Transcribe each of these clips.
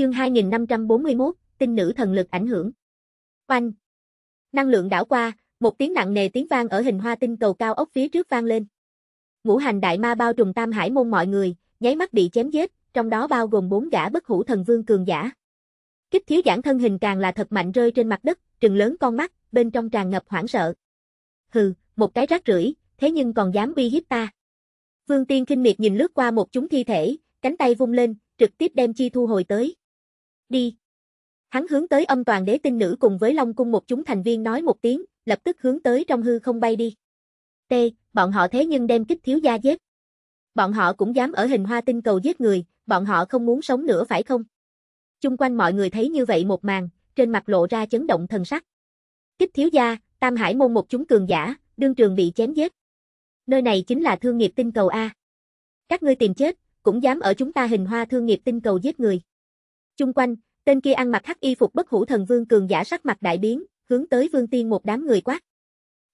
Chương 2541, tinh nữ thần lực ảnh hưởng. Oanh. Năng lượng đảo qua, một tiếng nặng nề tiếng vang ở hình hoa tinh cầu cao ốc phía trước vang lên. Ngũ hành đại ma bao trùm tam hải môn mọi người, nháy mắt bị chém giết, trong đó bao gồm bốn gã bất hủ thần vương cường giả. Kích thiếu giản thân hình càng là thật mạnh rơi trên mặt đất, trừng lớn con mắt, bên trong tràn ngập hoảng sợ. Hừ, một cái rác rưởi, thế nhưng còn dám uy hiếp ta. Vương Tiên kinh miệt nhìn lướt qua một chúng thi thể, cánh tay vung lên, trực tiếp đem chi thu hồi tới đi. Hắn hướng tới âm toàn đế tinh nữ cùng với Long cung một chúng thành viên nói một tiếng, lập tức hướng tới trong hư không bay đi. T, bọn họ thế nhưng đem kích thiếu gia giết. Bọn họ cũng dám ở hình hoa tinh cầu giết người, bọn họ không muốn sống nữa phải không? Chung quanh mọi người thấy như vậy một màn, trên mặt lộ ra chấn động thần sắc. Kích thiếu gia, Tam Hải môn một chúng cường giả, đương trường bị chém giết. Nơi này chính là thương nghiệp tinh cầu A. Các ngươi tìm chết, cũng dám ở chúng ta hình hoa thương nghiệp tinh cầu giết người. Chung quanh, tên kia ăn mặc hắc y phục bất hủ thần vương cường giả sắc mặt đại biến, hướng tới vương tiên một đám người quát.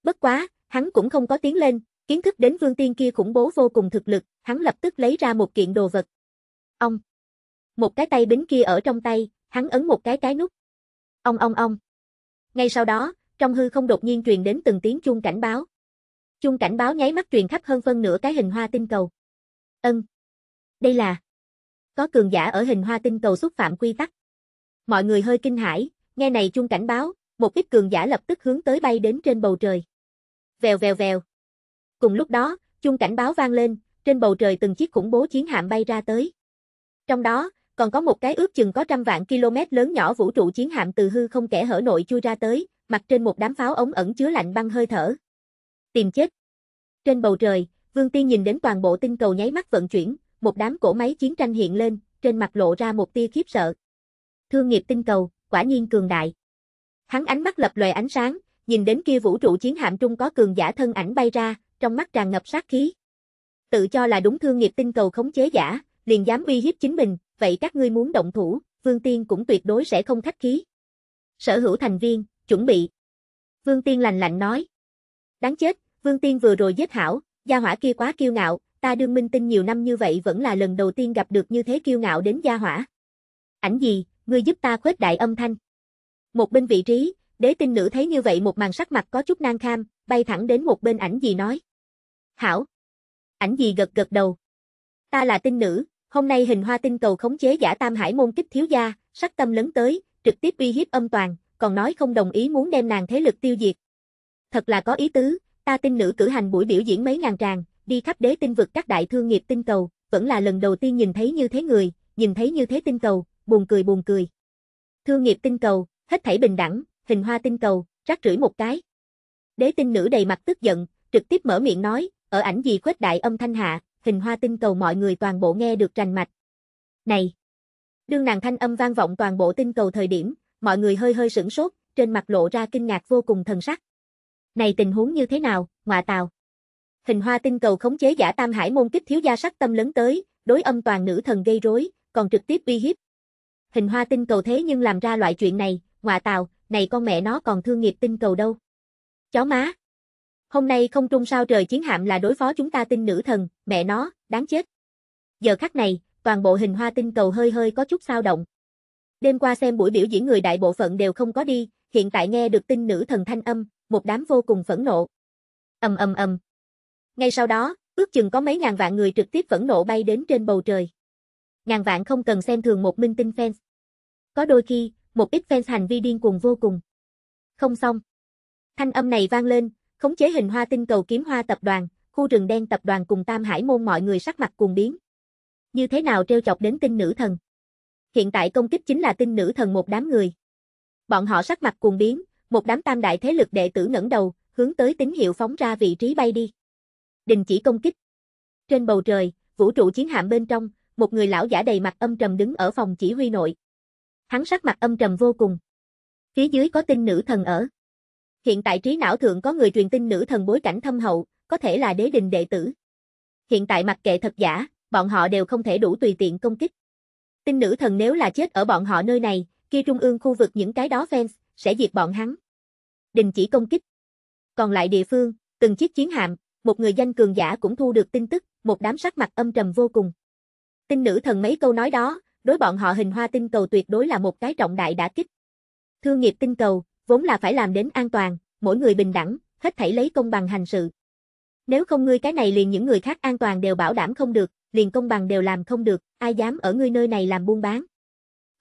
Bất quá, hắn cũng không có tiếng lên, kiến thức đến vương tiên kia khủng bố vô cùng thực lực, hắn lập tức lấy ra một kiện đồ vật. Ông! Một cái tay bính kia ở trong tay, hắn ấn một cái cái nút. Ông ông ông! Ngay sau đó, trong hư không đột nhiên truyền đến từng tiếng chung cảnh báo. chung cảnh báo nháy mắt truyền khắp hơn phân nửa cái hình hoa tinh cầu. Ân! Đây là có cường giả ở hình hoa tinh cầu xúc phạm quy tắc. Mọi người hơi kinh hãi, nghe này chuông cảnh báo, một ít cường giả lập tức hướng tới bay đến trên bầu trời. Vèo vèo vèo. Cùng lúc đó, chuông cảnh báo vang lên, trên bầu trời từng chiếc khủng bố chiến hạm bay ra tới. Trong đó, còn có một cái ước chừng có trăm vạn km lớn nhỏ vũ trụ chiến hạm từ hư không kẻ hở nội chui ra tới, mặt trên một đám pháo ống ẩn chứa lạnh băng hơi thở. Tìm chết. Trên bầu trời, Vương Tiên nhìn đến toàn bộ tinh cầu nháy mắt vận chuyển, một đám cổ máy chiến tranh hiện lên, trên mặt lộ ra một tia khiếp sợ. Thương nghiệp tinh cầu, quả nhiên cường đại. Hắn ánh mắt lập lòe ánh sáng, nhìn đến kia vũ trụ chiến hạm trung có cường giả thân ảnh bay ra, trong mắt tràn ngập sát khí. Tự cho là đúng thương nghiệp tinh cầu khống chế giả, liền dám uy hiếp chính mình, vậy các ngươi muốn động thủ, Vương Tiên cũng tuyệt đối sẽ không khách khí. Sở hữu thành viên, chuẩn bị. Vương Tiên lành lạnh nói. Đáng chết, Vương Tiên vừa rồi giết hảo, gia hỏa kia quá kiêu ngạo, ta đương minh tinh nhiều năm như vậy vẫn là lần đầu tiên gặp được như thế kiêu ngạo đến gia hỏa. Ảnh gì, ngươi giúp ta khuếch đại âm thanh. Một bên vị trí, đế tinh nữ thấy như vậy một màn sắc mặt có chút nang kham, bay thẳng đến một bên ảnh gì nói. Hảo. Ảnh gì gật gật đầu. Ta là tinh nữ, hôm nay hình hoa tinh cầu khống chế giả tam hải môn kích thiếu gia, sắc tâm lớn tới, trực tiếp uy hiếp âm toàn, còn nói không đồng ý muốn đem nàng thế lực tiêu diệt. Thật là có ý tứ, ta tinh nữ cử hành buổi biểu diễn mấy ngàn tràng, đi khắp đế tinh vực các đại thương nghiệp tinh cầu, vẫn là lần đầu tiên nhìn thấy như thế người, nhìn thấy như thế tinh cầu, buồn cười buồn cười. Thương nghiệp tinh cầu, hết thảy bình đẳng, hình hoa tinh cầu, rắc rưởi một cái. Đế tinh nữ đầy mặt tức giận, trực tiếp mở miệng nói, ở ảnh gì khuếch đại âm thanh hạ, hình hoa tinh cầu mọi người toàn bộ nghe được rành mạch. Này! Đương nàng thanh âm vang vọng toàn bộ tinh cầu thời điểm, mọi người hơi hơi sửng sốt, trên mặt lộ ra kinh ngạc vô cùng thần sắc. Này tình huống như thế nào, ngoại tào? hình hoa tinh cầu khống chế giả tam hải môn kích thiếu gia sắc tâm lớn tới, đối âm toàn nữ thần gây rối, còn trực tiếp uy hiếp. Hình hoa tinh cầu thế nhưng làm ra loại chuyện này, ngọa tào, này con mẹ nó còn thương nghiệp tinh cầu đâu. Chó má. Hôm nay không trung sao trời chiến hạm là đối phó chúng ta tinh nữ thần, mẹ nó, đáng chết. Giờ khắc này, toàn bộ hình hoa tinh cầu hơi hơi có chút sao động. Đêm qua xem buổi biểu diễn người đại bộ phận đều không có đi, hiện tại nghe được tinh nữ thần thanh âm, một đám vô cùng phẫn nộ. Ầm ầm ầm, ngay sau đó, ước chừng có mấy ngàn vạn người trực tiếp vẫn nộ bay đến trên bầu trời. Ngàn vạn không cần xem thường một minh tinh fans. Có đôi khi, một ít fans hành vi điên cuồng vô cùng. Không xong. Thanh âm này vang lên, khống chế hình hoa tinh cầu kiếm hoa tập đoàn, khu rừng đen tập đoàn cùng Tam Hải môn mọi người sắc mặt cuồng biến. Như thế nào treo chọc đến tinh nữ thần? Hiện tại công kích chính là tinh nữ thần một đám người. Bọn họ sắc mặt cuồng biến, một đám tam đại thế lực đệ tử ngẩng đầu, hướng tới tín hiệu phóng ra vị trí bay đi đình chỉ công kích. Trên bầu trời, vũ trụ chiến hạm bên trong, một người lão giả đầy mặt âm trầm đứng ở phòng chỉ huy nội. Hắn sắc mặt âm trầm vô cùng. Phía dưới có tinh nữ thần ở. Hiện tại trí não thượng có người truyền tin nữ thần bối cảnh thâm hậu, có thể là đế đình đệ tử. Hiện tại mặc kệ thật giả, bọn họ đều không thể đủ tùy tiện công kích. Tinh nữ thần nếu là chết ở bọn họ nơi này, kia trung ương khu vực những cái đó fans, sẽ diệt bọn hắn. Đình chỉ công kích. Còn lại địa phương, từng chiếc chiến hạm, một người danh cường giả cũng thu được tin tức, một đám sắc mặt âm trầm vô cùng. Tinh nữ thần mấy câu nói đó, đối bọn họ hình hoa tinh cầu tuyệt đối là một cái trọng đại đã kích. Thương nghiệp tinh cầu, vốn là phải làm đến an toàn, mỗi người bình đẳng, hết thảy lấy công bằng hành sự. Nếu không ngươi cái này liền những người khác an toàn đều bảo đảm không được, liền công bằng đều làm không được, ai dám ở ngươi nơi này làm buôn bán.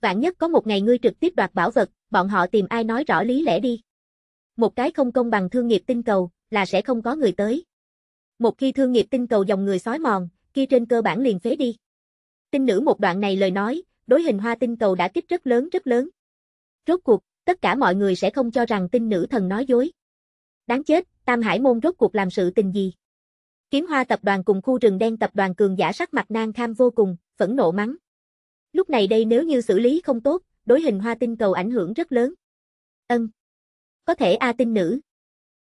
Vạn nhất có một ngày ngươi trực tiếp đoạt bảo vật, bọn họ tìm ai nói rõ lý lẽ đi. Một cái không công bằng thương nghiệp tinh cầu, là sẽ không có người tới. Một khi thương nghiệp tinh cầu dòng người sói mòn, kia trên cơ bản liền phế đi. Tinh nữ một đoạn này lời nói, đối hình hoa tinh cầu đã kích rất lớn rất lớn. Rốt cuộc, tất cả mọi người sẽ không cho rằng tinh nữ thần nói dối. Đáng chết, Tam Hải Môn rốt cuộc làm sự tình gì? Kiếm Hoa tập đoàn cùng khu rừng đen tập đoàn cường giả sắc mặt nang kham vô cùng, phẫn nộ mắng. Lúc này đây nếu như xử lý không tốt, đối hình hoa tinh cầu ảnh hưởng rất lớn. Ân. Có thể A tinh nữ.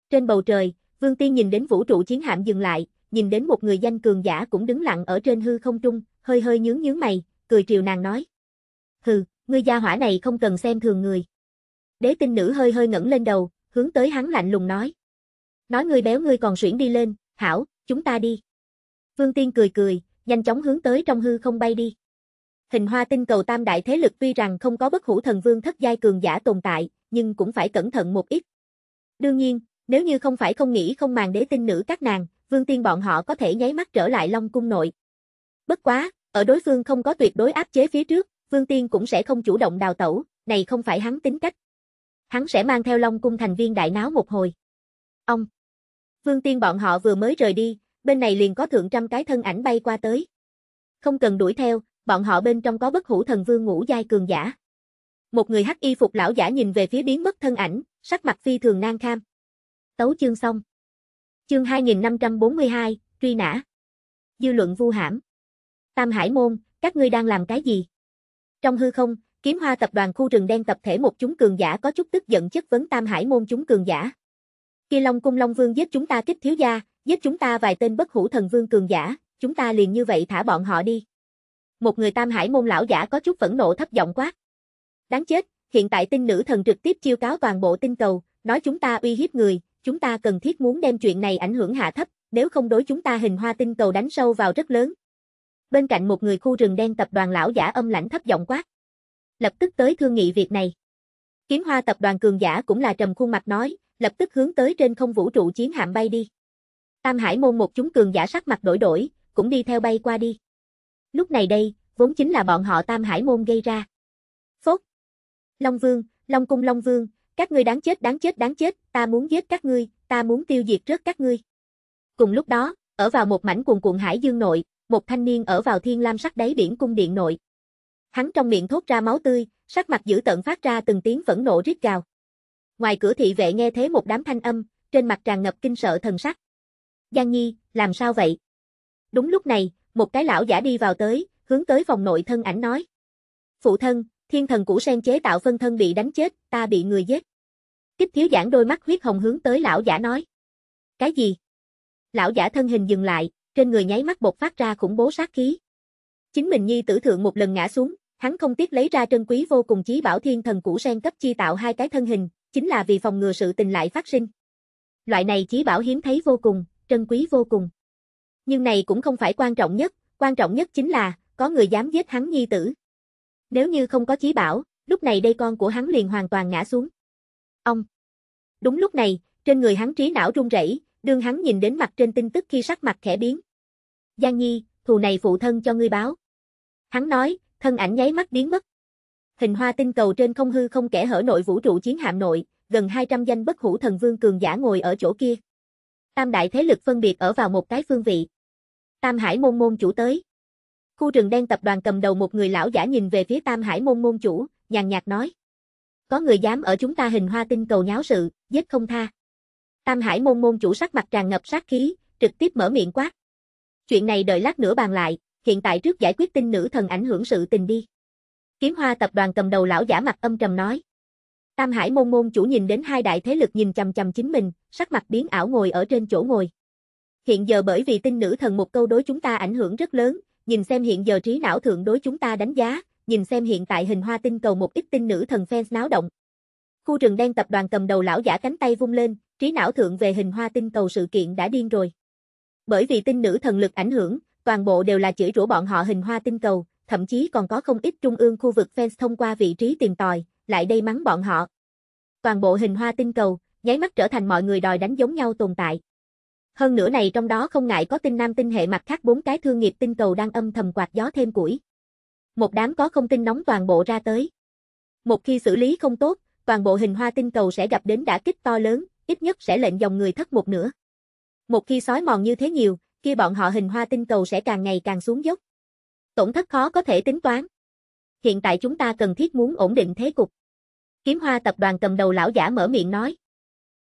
Trên bầu trời, Vương Tiên nhìn đến vũ trụ chiến hạm dừng lại, nhìn đến một người danh cường giả cũng đứng lặng ở trên hư không trung, hơi hơi nhướng nhướng mày, cười triều nàng nói. Hừ, ngươi gia hỏa này không cần xem thường người. Đế tinh nữ hơi hơi ngẩng lên đầu, hướng tới hắn lạnh lùng nói. Nói ngươi béo ngươi còn xuyển đi lên, hảo, chúng ta đi. Vương Tiên cười cười, nhanh chóng hướng tới trong hư không bay đi. Hình hoa tinh cầu tam đại thế lực tuy rằng không có bất hủ thần vương thất giai cường giả tồn tại, nhưng cũng phải cẩn thận một ít. Đương nhiên, nếu như không phải không nghĩ không màng đế tinh nữ các nàng, vương tiên bọn họ có thể nháy mắt trở lại Long Cung nội. Bất quá, ở đối phương không có tuyệt đối áp chế phía trước, vương tiên cũng sẽ không chủ động đào tẩu, này không phải hắn tính cách. Hắn sẽ mang theo Long Cung thành viên đại náo một hồi. Ông! Vương tiên bọn họ vừa mới rời đi, bên này liền có thượng trăm cái thân ảnh bay qua tới. Không cần đuổi theo, bọn họ bên trong có bất hủ thần vương ngũ giai cường giả. Một người hắc y phục lão giả nhìn về phía biến mất thân ảnh, sắc mặt phi thường nang kham. Tấu chương xong. Chương 2542, truy nã. Dư luận vu hãm. Tam Hải Môn, các ngươi đang làm cái gì? Trong hư không, Kiếm Hoa tập đoàn khu rừng đen tập thể một chúng cường giả có chút tức giận chất vấn Tam Hải Môn chúng cường giả. Kia Long cung Long Vương giết chúng ta kích thiếu gia, giết chúng ta vài tên bất hủ thần vương cường giả, chúng ta liền như vậy thả bọn họ đi. Một người Tam Hải Môn lão giả có chút phẫn nộ thấp giọng quát. Đáng chết, hiện tại tinh nữ thần trực tiếp chiêu cáo toàn bộ tinh cầu, nói chúng ta uy hiếp người, chúng ta cần thiết muốn đem chuyện này ảnh hưởng hạ thấp, nếu không đối chúng ta hình hoa tinh cầu đánh sâu vào rất lớn. Bên cạnh một người khu rừng đen tập đoàn lão giả âm lãnh thấp giọng quát. Lập tức tới thương nghị việc này. Kiếm hoa tập đoàn cường giả cũng là trầm khuôn mặt nói, lập tức hướng tới trên không vũ trụ chiến hạm bay đi. Tam hải môn một chúng cường giả sắc mặt đổi đổi, cũng đi theo bay qua đi. Lúc này đây, vốn chính là bọn họ tam hải môn gây ra. Phốt. Long Vương, Long Cung Long Vương, các ngươi đáng chết đáng chết đáng chết, ta muốn giết các ngươi, ta muốn tiêu diệt rớt các ngươi. Cùng lúc đó, ở vào một mảnh cuồn cuộn hải dương nội, một thanh niên ở vào thiên lam sắc đáy biển cung điện nội. Hắn trong miệng thốt ra máu tươi, sắc mặt dữ tợn phát ra từng tiếng phẫn nộ rít gào. Ngoài cửa thị vệ nghe thấy một đám thanh âm, trên mặt tràn ngập kinh sợ thần sắc. Giang Nhi, làm sao vậy? Đúng lúc này, một cái lão giả đi vào tới, hướng tới phòng nội thân ảnh nói. Phụ thân, thiên thần củ sen chế tạo phân thân bị đánh chết, ta bị người giết. Kích thiếu giãn đôi mắt huyết hồng hướng tới lão giả nói. Cái gì? Lão giả thân hình dừng lại, trên người nháy mắt bột phát ra khủng bố sát khí. Chính mình nhi tử thượng một lần ngã xuống, hắn không tiếc lấy ra trân quý vô cùng chí bảo thiên thần cũ sen cấp chi tạo hai cái thân hình, chính là vì phòng ngừa sự tình lại phát sinh. Loại này chí bảo hiếm thấy vô cùng, trân quý vô cùng. Nhưng này cũng không phải quan trọng nhất, quan trọng nhất chính là, có người dám giết hắn nhi tử. Nếu như không có chí bảo, lúc này đây con của hắn liền hoàn toàn ngã xuống. Ông. Đúng lúc này, trên người hắn trí não rung rẩy, đương hắn nhìn đến mặt trên tin tức khi sắc mặt khẽ biến. Giang Nhi, thù này phụ thân cho ngươi báo. Hắn nói, thân ảnh nháy mắt biến mất. Hình hoa tinh cầu trên không hư không kẻ hở nội vũ trụ chiến hạm nội, gần 200 danh bất hủ thần vương cường giả ngồi ở chỗ kia. Tam đại thế lực phân biệt ở vào một cái phương vị. Tam Hải môn môn chủ tới. Khu rừng đen tập đoàn cầm đầu một người lão giả nhìn về phía Tam Hải môn môn chủ, nhàn nhạt nói. Có người dám ở chúng ta hình hoa tinh cầu nháo sự, giết không tha. Tam Hải môn môn chủ sắc mặt tràn ngập sát khí, trực tiếp mở miệng quát. Chuyện này đợi lát nữa bàn lại, hiện tại trước giải quyết tinh nữ thần ảnh hưởng sự tình đi. Kiếm hoa tập đoàn cầm đầu lão giả mặt âm trầm nói. Tam Hải môn môn chủ nhìn đến hai đại thế lực nhìn chầm chầm chính mình, sắc mặt biến ảo ngồi ở trên chỗ ngồi. Hiện giờ bởi vì tinh nữ thần một câu đối chúng ta ảnh hưởng rất lớn, nhìn xem hiện giờ trí não thượng đối chúng ta đánh giá, nhìn xem hiện tại hình hoa tinh cầu một ít tinh nữ thần fans náo động. Khu rừng đen tập đoàn cầm đầu lão giả cánh tay vung lên, trí não thượng về hình hoa tinh cầu sự kiện đã điên rồi. Bởi vì tinh nữ thần lực ảnh hưởng, toàn bộ đều là chửi rủa bọn họ hình hoa tinh cầu, thậm chí còn có không ít trung ương khu vực fans thông qua vị trí tìm tòi, lại đây mắng bọn họ. Toàn bộ hình hoa tinh cầu, nháy mắt trở thành mọi người đòi đánh giống nhau tồn tại. Hơn nữa này trong đó không ngại có tinh nam tinh hệ mặt khác bốn cái thương nghiệp tinh cầu đang âm thầm quạt gió thêm củi một đám có không tin nóng toàn bộ ra tới. Một khi xử lý không tốt, toàn bộ hình hoa tinh cầu sẽ gặp đến đả kích to lớn, ít nhất sẽ lệnh dòng người thất một nửa. Một khi sói mòn như thế nhiều, kia bọn họ hình hoa tinh cầu sẽ càng ngày càng xuống dốc. Tổn thất khó có thể tính toán. Hiện tại chúng ta cần thiết muốn ổn định thế cục. Kiếm hoa tập đoàn cầm đầu lão giả mở miệng nói.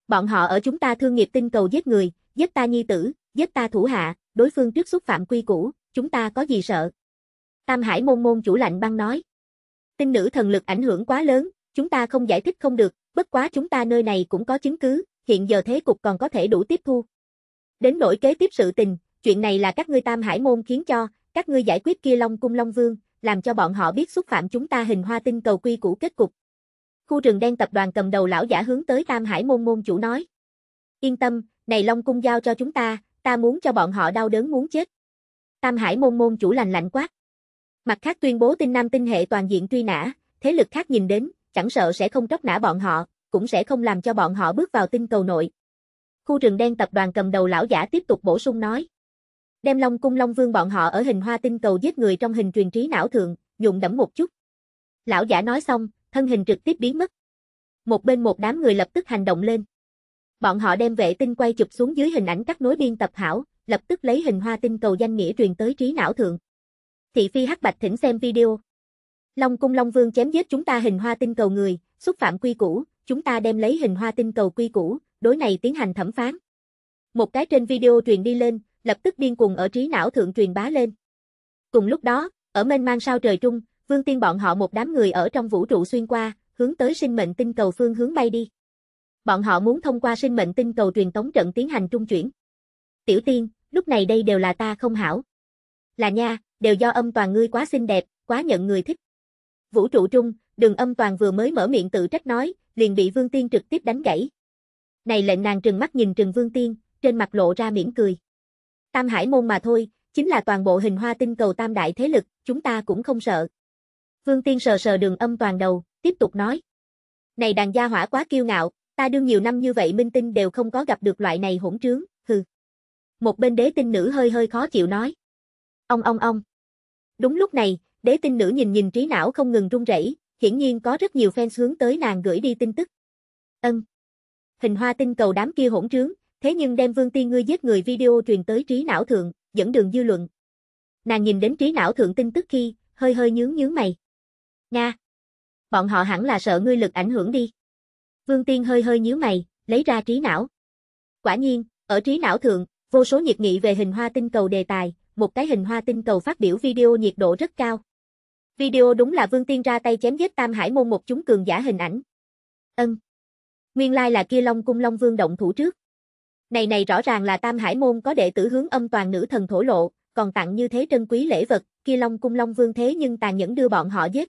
Bọn họ ở chúng ta thương nghiệp tinh cầu giết người, giết ta nhi tử, giết ta thủ hạ, đối phương trước xúc phạm quy củ, chúng ta có gì sợ, Tam Hải môn môn chủ lạnh băng nói. Tinh nữ thần lực ảnh hưởng quá lớn, chúng ta không giải thích không được, bất quá chúng ta nơi này cũng có chứng cứ, hiện giờ thế cục còn có thể đủ tiếp thu. Đến nỗi kế tiếp sự tình, chuyện này là các ngươi Tam Hải môn khiến cho, các ngươi giải quyết kia Long cung Long Vương, làm cho bọn họ biết xúc phạm chúng ta hình hoa tinh cầu quy củ kết cục. Khu rừng đen tập đoàn cầm đầu lão giả hướng tới Tam Hải môn môn chủ nói. Yên tâm, này Long cung giao cho chúng ta, ta muốn cho bọn họ đau đớn muốn chết. Tam Hải môn môn chủ lành lạnh quát. Mặt khác tuyên bố tinh nam tinh hệ toàn diện truy nã, thế lực khác nhìn đến, chẳng sợ sẽ không tróc nã bọn họ, cũng sẽ không làm cho bọn họ bước vào tinh cầu nội. Khu rừng đen tập đoàn cầm đầu lão giả tiếp tục bổ sung nói. Đem Long cung Long Vương bọn họ ở hình hoa tinh cầu giết người trong hình truyền trí não thượng, nhụm đẫm một chút. Lão giả nói xong, thân hình trực tiếp biến mất. Một bên một đám người lập tức hành động lên. Bọn họ đem vệ tinh quay chụp xuống dưới hình ảnh các nối biên tập hảo, lập tức lấy hình hoa tinh cầu danh nghĩa truyền tới trí não thượng thị phi hắc bạch thỉnh xem video. Long cung Long Vương chém giết chúng ta hình hoa tinh cầu người, xúc phạm quy củ, chúng ta đem lấy hình hoa tinh cầu quy củ, đối này tiến hành thẩm phán. Một cái trên video truyền đi lên, lập tức điên cuồng ở trí não thượng truyền bá lên. Cùng lúc đó, ở mênh mang sao trời trung, vương tiên bọn họ một đám người ở trong vũ trụ xuyên qua, hướng tới sinh mệnh tinh cầu phương hướng bay đi. Bọn họ muốn thông qua sinh mệnh tinh cầu truyền tống trận tiến hành trung chuyển. Tiểu tiên, lúc này đây đều là ta không hảo. Là nha, đều do âm toàn ngươi quá xinh đẹp, quá nhận người thích. Vũ trụ trung, đường âm toàn vừa mới mở miệng tự trách nói, liền bị Vương Tiên trực tiếp đánh gãy. Này lệnh nàng trừng mắt nhìn trừng Vương Tiên, trên mặt lộ ra mỉm cười. Tam hải môn mà thôi, chính là toàn bộ hình hoa tinh cầu tam đại thế lực, chúng ta cũng không sợ. Vương Tiên sờ sờ đường âm toàn đầu, tiếp tục nói. Này đàn gia hỏa quá kiêu ngạo, ta đương nhiều năm như vậy minh tinh đều không có gặp được loại này hỗn trướng, hừ. Một bên đế tinh nữ hơi hơi khó chịu nói. Ông ông ông. Đúng lúc này, đế tinh nữ nhìn nhìn trí não không ngừng run rẩy, hiển nhiên có rất nhiều fans hướng tới nàng gửi đi tin tức. Ân. Hình hoa tinh cầu đám kia hỗn trướng, thế nhưng đem Vương Tiên ngươi giết người video truyền tới trí não thượng, dẫn đường dư luận. Nàng nhìn đến trí não thượng tin tức khi, hơi hơi nhướng nhướng mày. Nga. Bọn họ hẳn là sợ ngươi lực ảnh hưởng đi. Vương Tiên hơi hơi nhướng mày, lấy ra trí não. Quả nhiên, ở trí não thượng, vô số nhiệt nghị về hình hoa tinh cầu đề tài, một cái hình hoa tinh cầu phát biểu video nhiệt độ rất cao. Video đúng là Vương Tiên ra tay chém giết Tam Hải môn một chúng cường giả hình ảnh. Ân. Nguyên lai là kia Long cung Long Vương động thủ trước. Này này rõ ràng là Tam Hải môn có đệ tử hướng âm toàn nữ thần thổ lộ, còn tặng như thế trân quý lễ vật, kia Long cung Long Vương thế nhưng tàn nhẫn đưa bọn họ giết.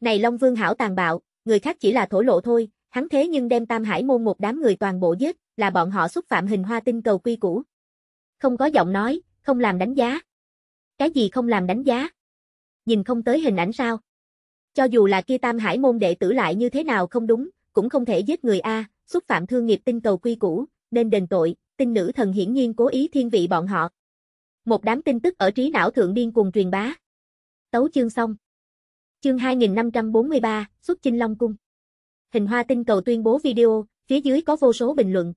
Này Long Vương hảo tàn bạo, người khác chỉ là thổ lộ thôi, hắn thế nhưng đem Tam Hải môn một đám người toàn bộ giết, là bọn họ xúc phạm hình hoa tinh cầu quy củ. Không có giọng nói, không làm đánh giá. Cái gì không làm đánh giá? Nhìn không tới hình ảnh sao? Cho dù là kia Tam Hải môn đệ tử lại như thế nào không đúng, cũng không thể giết người A, xúc phạm thương nghiệp tinh cầu quy củ, nên đền tội, tinh nữ thần hiển nhiên cố ý thiên vị bọn họ. Một đám tin tức ở trí não thượng điên cùng truyền bá. Tấu chương xong. Chương 2543, xuất chinh Long Cung. Hình hoa tinh cầu tuyên bố video, phía dưới có vô số bình luận,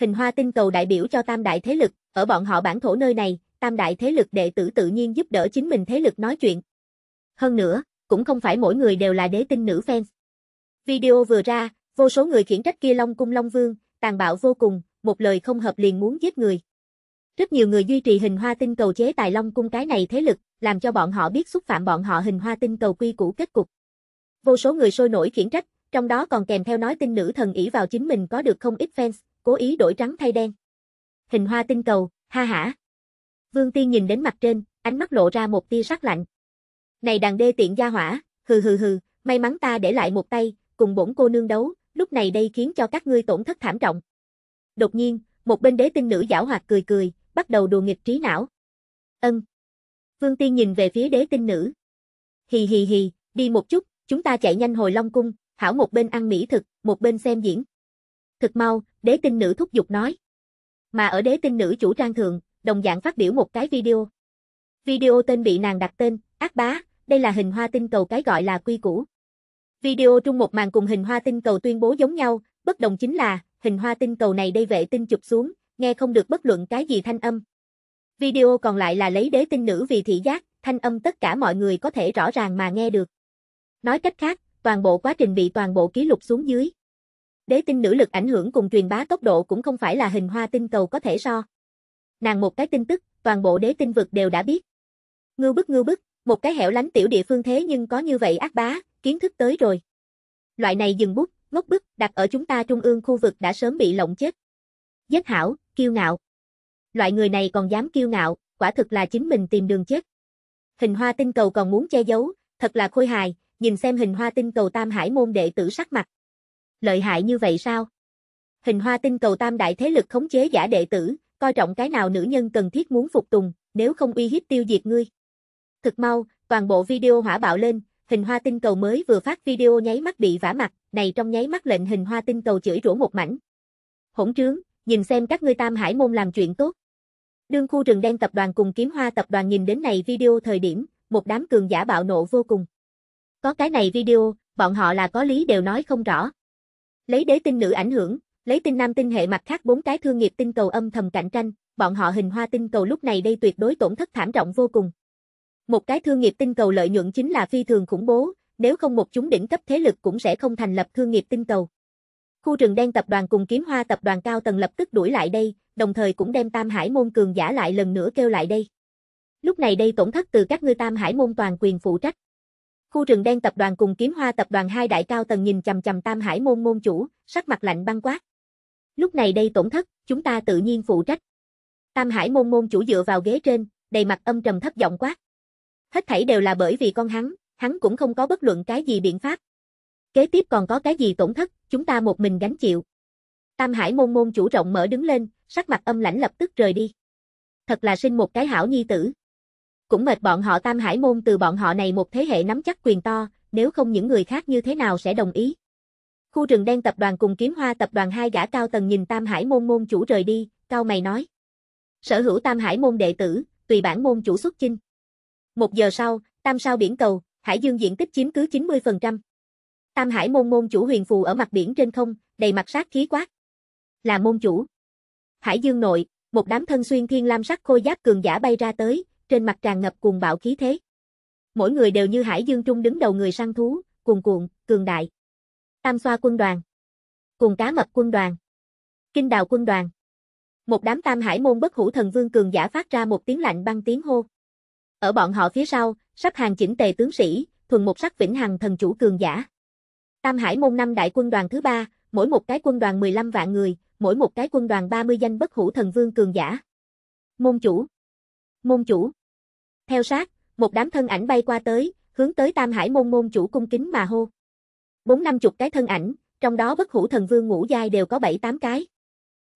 hình hoa tinh cầu đại biểu cho tam đại thế lực, ở bọn họ bản thổ nơi này, tam đại thế lực đệ tử tự nhiên giúp đỡ chính mình thế lực nói chuyện. Hơn nữa, cũng không phải mỗi người đều là đế tinh nữ fan Video vừa ra, vô số người khiển trách kia Long Cung Long Vương, tàn bạo vô cùng, một lời không hợp liền muốn giết người. Rất nhiều người duy trì hình hoa tinh cầu chế tài Long Cung cái này thế lực, làm cho bọn họ biết xúc phạm bọn họ hình hoa tinh cầu quy củ kết cục. Vô số người sôi nổi khiển trách, trong đó còn kèm theo nói tinh nữ thần ỷ vào chính mình có được không ít fans, cố ý đổi trắng thay đen. Hình hoa tinh cầu, ha hả. Vương Tiên nhìn đến mặt trên, ánh mắt lộ ra một tia sắc lạnh. Này đàn đê tiện gia hỏa, hừ hừ hừ, may mắn ta để lại một tay, cùng bổn cô nương đấu, lúc này đây khiến cho các ngươi tổn thất thảm trọng. Đột nhiên, một bên đế tinh nữ giảo hoạt cười cười, bắt đầu đùa nghịch trí não. Ân. Vương Tiên nhìn về phía đế tinh nữ. Hì hì hì, đi một chút, chúng ta chạy nhanh hồi Long Cung, hảo một bên ăn mỹ thực, một bên xem diễn. Thực mau, đế tinh nữ thúc giục nói. Mà ở đế tinh nữ chủ trang thường, đồng dạng phát biểu một cái video. Video tên bị nàng đặt tên, ác bá, đây là hình hoa tinh cầu cái gọi là quy củ. Video trung một màn cùng hình hoa tinh cầu tuyên bố giống nhau, bất đồng chính là, hình hoa tinh cầu này đây vệ tinh chụp xuống, nghe không được bất luận cái gì thanh âm. Video còn lại là lấy đế tinh nữ vì thị giác, thanh âm tất cả mọi người có thể rõ ràng mà nghe được. Nói cách khác, toàn bộ quá trình bị toàn bộ ký lục xuống dưới đế tinh nữ lực ảnh hưởng cùng truyền bá tốc độ cũng không phải là hình hoa tinh cầu có thể so. Nàng một cái tin tức, toàn bộ đế tinh vực đều đã biết. Ngưu bức ngưu bức, một cái hẻo lánh tiểu địa phương thế nhưng có như vậy ác bá, kiến thức tới rồi. Loại này dừng bút, ngốc bức, đặt ở chúng ta trung ương khu vực đã sớm bị lộng chết. Giết hảo, kiêu ngạo. Loại người này còn dám kiêu ngạo, quả thực là chính mình tìm đường chết. Hình hoa tinh cầu còn muốn che giấu, thật là khôi hài, nhìn xem hình hoa tinh cầu tam hải môn đệ tử sắc mặt. Lợi hại như vậy sao? Hình hoa tinh cầu tam đại thế lực khống chế giả đệ tử, coi trọng cái nào nữ nhân cần thiết muốn phục tùng, nếu không uy hiếp tiêu diệt ngươi. Thực mau, toàn bộ video hỏa bạo lên, hình hoa tinh cầu mới vừa phát video nháy mắt bị vả mặt, này trong nháy mắt lệnh hình hoa tinh cầu chửi rủa một mảnh. Hỗn trướng, nhìn xem các ngươi tam hải môn làm chuyện tốt. Đương khu rừng đen tập đoàn cùng kiếm hoa tập đoàn nhìn đến này video thời điểm, một đám cường giả bạo nộ vô cùng. Có cái này video, bọn họ là có lý đều nói không rõ. Lấy đế tinh nữ ảnh hưởng, lấy tinh nam tinh hệ mặt khác bốn cái thương nghiệp tinh cầu âm thầm cạnh tranh, bọn họ hình hoa tinh cầu lúc này đây tuyệt đối tổn thất thảm trọng vô cùng. Một cái thương nghiệp tinh cầu lợi nhuận chính là phi thường khủng bố, nếu không một chúng đỉnh cấp thế lực cũng sẽ không thành lập thương nghiệp tinh cầu. Khu rừng đen tập đoàn cùng kiếm hoa tập đoàn cao tầng lập tức đuổi lại đây, đồng thời cũng đem Tam Hải môn cường giả lại lần nữa kêu lại đây. Lúc này đây tổn thất từ các ngươi Tam Hải môn toàn quyền phụ trách. Khu rừng đen tập đoàn cùng kiếm hoa tập đoàn hai đại cao tầng nhìn chầm chầm Tam Hải môn môn chủ, sắc mặt lạnh băng quát. Lúc này đây tổn thất, chúng ta tự nhiên phụ trách. Tam Hải môn môn chủ dựa vào ghế trên, đầy mặt âm trầm thấp giọng quát. Hết thảy đều là bởi vì con hắn, hắn cũng không có bất luận cái gì biện pháp. Kế tiếp còn có cái gì tổn thất, chúng ta một mình gánh chịu. Tam Hải môn môn chủ rộng mở đứng lên, sắc mặt âm lãnh lập tức rời đi. Thật là sinh một cái hảo nhi tử. Cũng mệt bọn họ Tam Hải Môn từ bọn họ này một thế hệ nắm chắc quyền to, nếu không những người khác như thế nào sẽ đồng ý. Khu rừng đen tập đoàn cùng kiếm hoa tập đoàn hai gã cao tầng nhìn Tam Hải Môn môn chủ rời đi, cao mày nói. Sở hữu Tam Hải Môn đệ tử, tùy bản môn chủ xuất chinh. Một giờ sau, Tam Sao Biển Cầu, Hải Dương diện tích chiếm cứ 90%. Tam Hải Môn môn chủ huyền phù ở mặt biển trên không, đầy mặt sát khí quát. Là môn chủ. Hải Dương nội, một đám thân xuyên thiên lam sắc khôi giáp cường giả bay ra tới, trên mặt tràn ngập cuồng bạo khí thế. Mỗi người đều như hải dương trung đứng đầu người săn thú, cuồn cuộn, cường đại. Tam xoa quân đoàn, cuồng cá mập quân đoàn, kinh đào quân đoàn. Một đám tam hải môn bất hủ thần vương cường giả phát ra một tiếng lạnh băng tiếng hô. Ở bọn họ phía sau, sắp hàng chỉnh tề tướng sĩ, thuần một sắc vĩnh hằng thần chủ cường giả. Tam hải môn năm đại quân đoàn thứ ba, mỗi một cái quân đoàn 15 vạn người, mỗi một cái quân đoàn 30 danh bất hủ thần vương cường giả. Môn chủ. Môn chủ. Theo sát, một đám thân ảnh bay qua tới, hướng tới Tam Hải môn môn chủ cung kính mà hô. Bốn năm chục cái thân ảnh, trong đó bất hủ thần vương ngũ giai đều có bảy tám cái.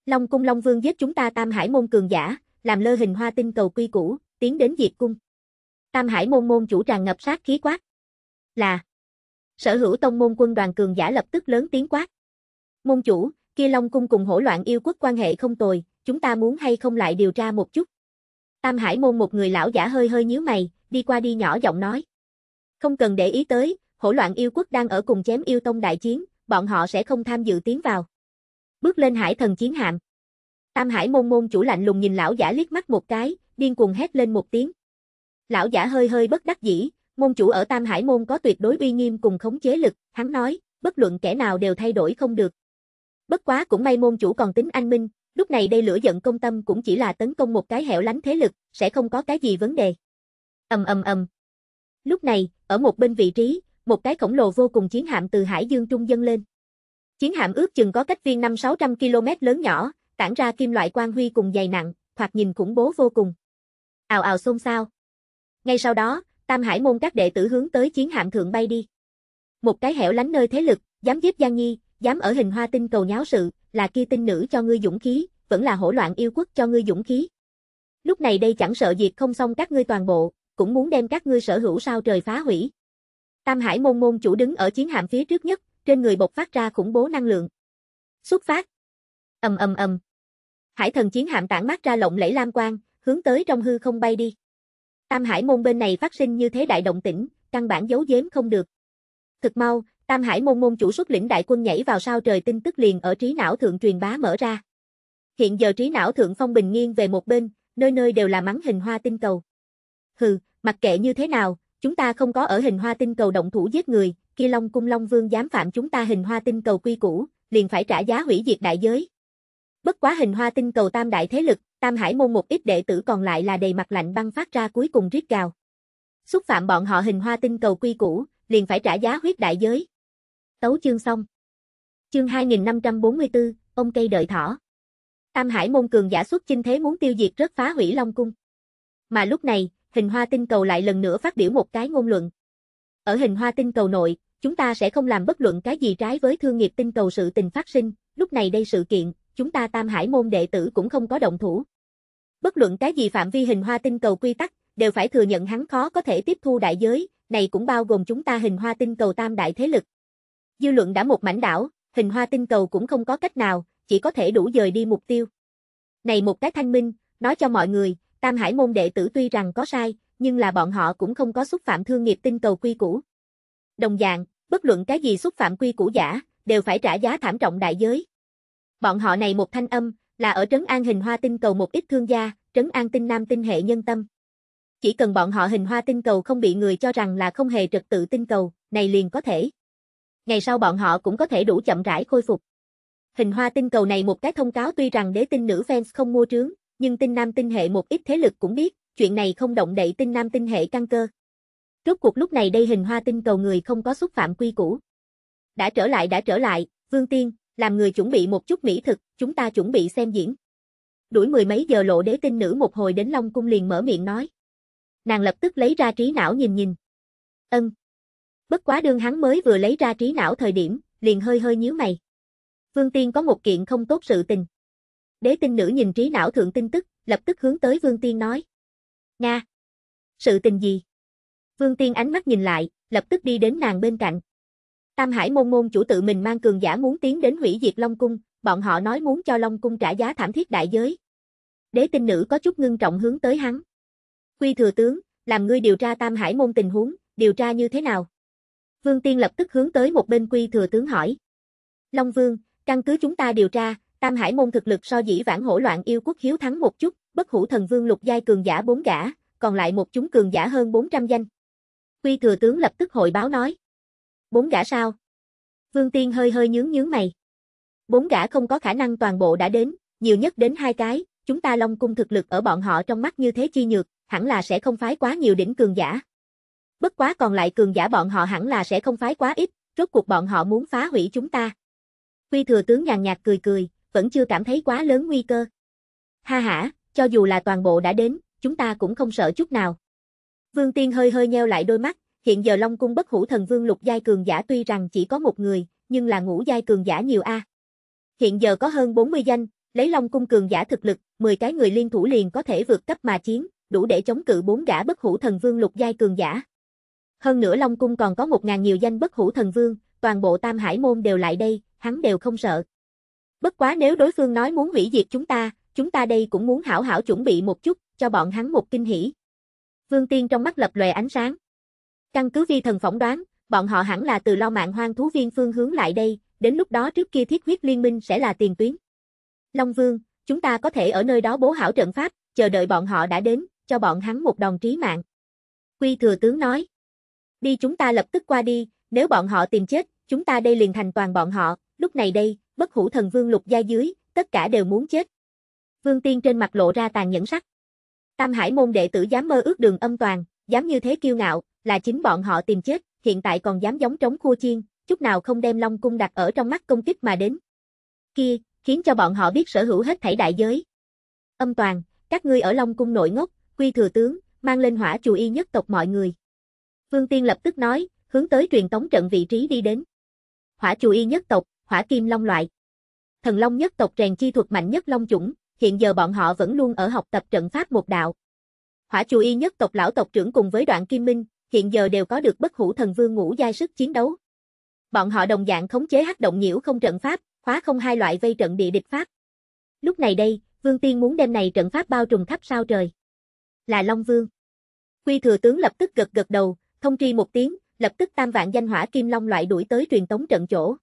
Long cung Long Vương giết chúng ta Tam Hải môn cường giả, làm lơ hình hoa tinh cầu quy củ, tiến đến diệt cung. Tam Hải môn môn chủ tràn ngập sát khí quát. Là Sở hữu tông môn quân đoàn cường giả lập tức lớn tiếng quát. Môn chủ, kia Long cung cùng hỗ loạn yêu quốc quan hệ không tồi, chúng ta muốn hay không lại điều tra một chút. Tam Hải Môn một người lão giả hơi hơi nhíu mày, đi qua đi nhỏ giọng nói. Không cần để ý tới, hỗ loạn yêu quốc đang ở cùng chém yêu tông đại chiến, bọn họ sẽ không tham dự tiến vào. Bước lên hải thần chiến hạm. Tam Hải Môn môn chủ lạnh lùng nhìn lão giả liếc mắt một cái, điên cuồng hét lên một tiếng. Lão giả hơi hơi bất đắc dĩ, môn chủ ở Tam Hải Môn có tuyệt đối uy nghiêm cùng khống chế lực, hắn nói, bất luận kẻ nào đều thay đổi không được. Bất quá cũng may môn chủ còn tính anh minh, Lúc này đây lửa giận công tâm cũng chỉ là tấn công một cái hẻo lánh thế lực, sẽ không có cái gì vấn đề. Ầm ầm ầm. Lúc này, ở một bên vị trí, một cái khổng lồ vô cùng chiến hạm từ hải dương trung dân lên. Chiến hạm ước chừng có cách viên 5-600 km lớn nhỏ, tản ra kim loại quang huy cùng dày nặng, hoặc nhìn khủng bố vô cùng. Ào ào xôn xao. Ngay sau đó, Tam Hải môn các đệ tử hướng tới chiến hạm thượng bay đi. Một cái hẻo lánh nơi thế lực, dám giết Giang Nhi, dám ở hình hoa tinh cầu nháo sự, là kia tinh nữ cho ngươi dũng khí, vẫn là hỗ loạn yêu quốc cho ngươi dũng khí. Lúc này đây chẳng sợ diệt không xong các ngươi toàn bộ, cũng muốn đem các ngươi sở hữu sao trời phá hủy. Tam Hải môn môn chủ đứng ở chiến hạm phía trước nhất, trên người bộc phát ra khủng bố năng lượng. Xuất phát. Ầm ầm ầm. Hải thần chiến hạm tản mát ra lộng lẫy lam quang, hướng tới trong hư không bay đi. Tam Hải môn bên này phát sinh như thế đại động tĩnh, căn bản giấu giếm không được. Thực mau, Tam Hải môn môn chủ xuất lĩnh đại quân nhảy vào sao trời tin tức liền ở trí não thượng truyền bá mở ra. Hiện giờ trí não thượng phong bình nghiêng về một bên, nơi nơi đều là mắng hình hoa tinh cầu. Hừ, mặc kệ như thế nào, chúng ta không có ở hình hoa tinh cầu động thủ giết người, kia Long cung Long Vương dám phạm chúng ta hình hoa tinh cầu quy củ, liền phải trả giá hủy diệt đại giới. Bất quá hình hoa tinh cầu tam đại thế lực, tam hải môn một ít đệ tử còn lại là đầy mặt lạnh băng phát ra cuối cùng rít gào. Xúc phạm bọn họ hình hoa tinh cầu quy củ, liền phải trả giá huyết đại giới. Tấu chương xong. Chương 2544, ông cây đợi thỏ. Tam Hải môn cường giả xuất chinh thế muốn tiêu diệt rất phá hủy Long cung. Mà lúc này, Hình Hoa Tinh Cầu lại lần nữa phát biểu một cái ngôn luận. Ở Hình Hoa Tinh Cầu nội, chúng ta sẽ không làm bất luận cái gì trái với thương nghiệp tinh cầu sự tình phát sinh, lúc này đây sự kiện, chúng ta Tam Hải môn đệ tử cũng không có động thủ. Bất luận cái gì phạm vi Hình Hoa Tinh Cầu quy tắc, đều phải thừa nhận hắn khó có thể tiếp thu đại giới, này cũng bao gồm chúng ta Hình Hoa Tinh Cầu tam đại thế lực, Dư luận đã một mảnh đảo, hình hoa tinh cầu cũng không có cách nào, chỉ có thể đủ dời đi mục tiêu. Này một cái thanh minh, nói cho mọi người, Tam Hải môn đệ tử tuy rằng có sai, nhưng là bọn họ cũng không có xúc phạm thương nghiệp tinh cầu quy củ. Đồng dạng, bất luận cái gì xúc phạm quy củ giả, đều phải trả giá thảm trọng đại giới. Bọn họ này một thanh âm, là ở trấn an hình hoa tinh cầu một ít thương gia, trấn an tinh nam tinh hệ nhân tâm. Chỉ cần bọn họ hình hoa tinh cầu không bị người cho rằng là không hề trật tự tinh cầu, này liền có thể ngày sau bọn họ cũng có thể đủ chậm rãi khôi phục. Hình hoa tinh cầu này một cái thông cáo tuy rằng đế tinh nữ fans không mua trướng, nhưng tinh nam tinh hệ một ít thế lực cũng biết, chuyện này không động đậy tinh nam tinh hệ căng cơ. Rốt cuộc lúc này đây hình hoa tinh cầu người không có xúc phạm quy củ. Đã trở lại đã trở lại, Vương Tiên, làm người chuẩn bị một chút mỹ thực, chúng ta chuẩn bị xem diễn. Đuổi mười mấy giờ lộ đế tinh nữ một hồi đến Long Cung liền mở miệng nói. Nàng lập tức lấy ra trí não nhìn nhìn. Ân, bất quá đương hắn mới vừa lấy ra trí não thời điểm, liền hơi hơi nhíu mày. Vương Tiên có một kiện không tốt sự tình. Đế tinh nữ nhìn trí não thượng tin tức, lập tức hướng tới Vương Tiên nói. Nga! Sự tình gì? Vương Tiên ánh mắt nhìn lại, lập tức đi đến nàng bên cạnh. Tam Hải môn môn chủ tự mình mang cường giả muốn tiến đến hủy diệt Long Cung, bọn họ nói muốn cho Long Cung trả giá thảm thiết đại giới. Đế tinh nữ có chút ngưng trọng hướng tới hắn. Quy thừa tướng, làm ngươi điều tra Tam Hải môn tình huống, điều tra như thế nào? Vương Tiên lập tức hướng tới một bên quy thừa tướng hỏi. Long Vương, căn cứ chúng ta điều tra, Tam Hải môn thực lực so dĩ vãng hỗ loạn yêu quốc hiếu thắng một chút, bất hủ thần vương lục giai cường giả bốn gã, còn lại một chúng cường giả hơn 400 danh. Quy thừa tướng lập tức hội báo nói. Bốn gã sao? Vương Tiên hơi hơi nhướng nhướng mày. Bốn gã không có khả năng toàn bộ đã đến, nhiều nhất đến hai cái, chúng ta Long cung thực lực ở bọn họ trong mắt như thế chi nhược, hẳn là sẽ không phái quá nhiều đỉnh cường giả. Bất quá còn lại cường giả bọn họ hẳn là sẽ không phái quá ít, rốt cuộc bọn họ muốn phá hủy chúng ta. Quy thừa tướng nhàn nhạt cười cười, vẫn chưa cảm thấy quá lớn nguy cơ. Ha ha, cho dù là toàn bộ đã đến, chúng ta cũng không sợ chút nào. Vương Tiên hơi hơi nheo lại đôi mắt, hiện giờ Long Cung bất hủ thần vương lục giai cường giả tuy rằng chỉ có một người, nhưng là ngũ giai cường giả nhiều a. Hiện giờ có hơn 40 danh, lấy Long Cung cường giả thực lực, 10 cái người liên thủ liền có thể vượt cấp mà chiến, đủ để chống cự bốn gã bất hủ thần vương lục giai cường giả. Hơn nữa Long Cung còn có một ngàn nhiều danh bất hủ thần vương, toàn bộ Tam Hải Môn đều lại đây, hắn đều không sợ. Bất quá nếu đối phương nói muốn hủy diệt chúng ta, chúng ta đây cũng muốn hảo hảo chuẩn bị một chút, cho bọn hắn một kinh hỉ. Vương Tiên trong mắt lập lòe ánh sáng. Căn cứ vi thần phỏng đoán, bọn họ hẳn là từ lo mạng hoang thú viên phương hướng lại đây, đến lúc đó trước kia thiết huyết liên minh sẽ là tiền tuyến. Long Vương, chúng ta có thể ở nơi đó bố hảo trận pháp, chờ đợi bọn họ đã đến, cho bọn hắn một đòn trí mạng. Quy thừa tướng nói. Đi chúng ta lập tức qua đi, nếu bọn họ tìm chết, chúng ta đây liền thành toàn bọn họ, lúc này đây, bất hủ thần vương lục gia dưới, tất cả đều muốn chết. Vương Tiên trên mặt lộ ra tàn nhẫn sắc. Tam Hải môn đệ tử dám mơ ước đường âm toàn, dám như thế kiêu ngạo, là chính bọn họ tìm chết, hiện tại còn dám giống trống khua chiên, chút nào không đem Long cung đặt ở trong mắt công kích mà đến. Kia, khiến cho bọn họ biết sở hữu hết thảy đại giới. Âm toàn, các ngươi ở Long cung nội ngốc, quy thừa tướng, mang lên hỏa chủ y nhất tộc mọi người. Vương Tiên lập tức nói, hướng tới truyền tống trận vị trí đi đến. Hỏa chủ y nhất tộc, hỏa kim long loại. Thần long nhất tộc rèn chi thuật mạnh nhất long chủng, hiện giờ bọn họ vẫn luôn ở học tập trận pháp một đạo. Hỏa chủ y nhất tộc lão tộc trưởng cùng với đoạn kim minh, hiện giờ đều có được bất hủ thần vương ngũ giai sức chiến đấu. Bọn họ đồng dạng khống chế hắc động nhiễu không trận pháp, khóa không hai loại vây trận địa địch pháp. Lúc này đây, Vương Tiên muốn đem này trận pháp bao trùm khắp sao trời. Là Long Vương. Quy thừa tướng lập tức gật gật đầu, Thông tri một tiếng, lập tức tam vạn danh hỏa kim long loại đuổi tới truyền tống trận chỗ.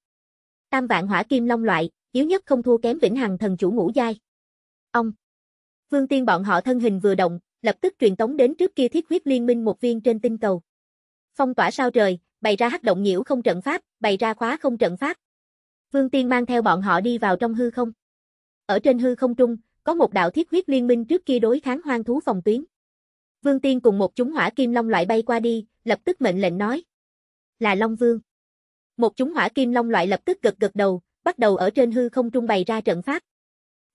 Tam vạn hỏa kim long loại, yếu nhất không thua kém vĩnh hằng thần chủ ngũ giai. Ông. Vương Tiên bọn họ thân hình vừa động, lập tức truyền tống đến trước kia thiết huyết liên minh một viên trên tinh cầu. Phong tỏa sao trời, bày ra hắc động nhiễu không trận pháp, bày ra khóa không trận pháp. Vương Tiên mang theo bọn họ đi vào trong hư không. Ở trên hư không trung, có một đạo thiết huyết liên minh trước kia đối kháng hoang thú phòng tuyến. Vương Tiên cùng một chúng hỏa kim long loại bay qua đi, lập tức mệnh lệnh nói. Là Long Vương. Một chúng hỏa kim long loại lập tức gật gật đầu, bắt đầu ở trên hư không trung bày ra trận pháp.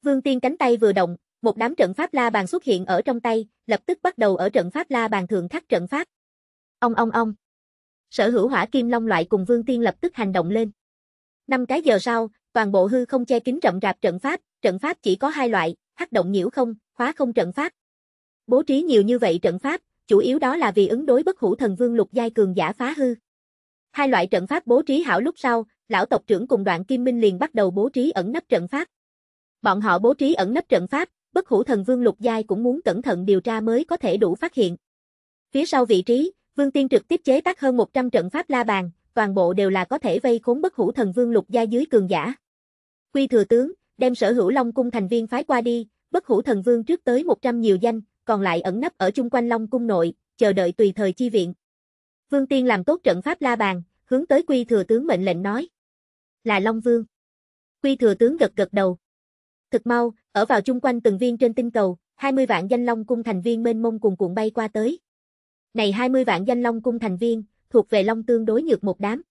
Vương Tiên cánh tay vừa động, một đám trận pháp la bàn xuất hiện ở trong tay, lập tức bắt đầu ở trận pháp la bàn thường khắc trận pháp. Ông ông ông. Sở hữu hỏa kim long loại cùng Vương Tiên lập tức hành động lên. Năm cái giờ sau, toàn bộ hư không che kín rậm rạp trận pháp, trận pháp chỉ có hai loại, hắc động nhiễu không, khóa không trận pháp. Bố trí nhiều như vậy trận pháp, chủ yếu đó là vì ứng đối bất hủ thần vương lục giai cường giả phá hư. Hai loại trận pháp bố trí hảo lúc sau, lão tộc trưởng cùng đoạn kim minh liền bắt đầu bố trí ẩn nấp trận pháp. Bọn họ bố trí ẩn nấp trận pháp, bất hủ thần vương lục giai cũng muốn cẩn thận điều tra mới có thể đủ phát hiện. Phía sau vị trí, Vương Tiên trực tiếp chế tác hơn 100 trận pháp la bàn, toàn bộ đều là có thể vây khốn bất hủ thần vương lục gia dưới cường giả. Quy thừa tướng, đem sở hữu Long cung thành viên phái qua đi, bất hủ thần vương trước tới 100 nhiều danh, còn lại ẩn nấp ở chung quanh Long cung nội, chờ đợi tùy thời chi viện. Vương Tiên làm tốt trận pháp la bàn, hướng tới Quy thừa tướng mệnh lệnh nói: "Là Long Vương." Quy thừa tướng gật gật đầu. Thực mau, ở vào chung quanh từng viên trên tinh cầu, 20 vạn danh Long cung thành viên mênh mông cùng cuộn bay qua tới. Này 20 vạn danh Long cung thành viên, thuộc về Long tương đối nhược một đám.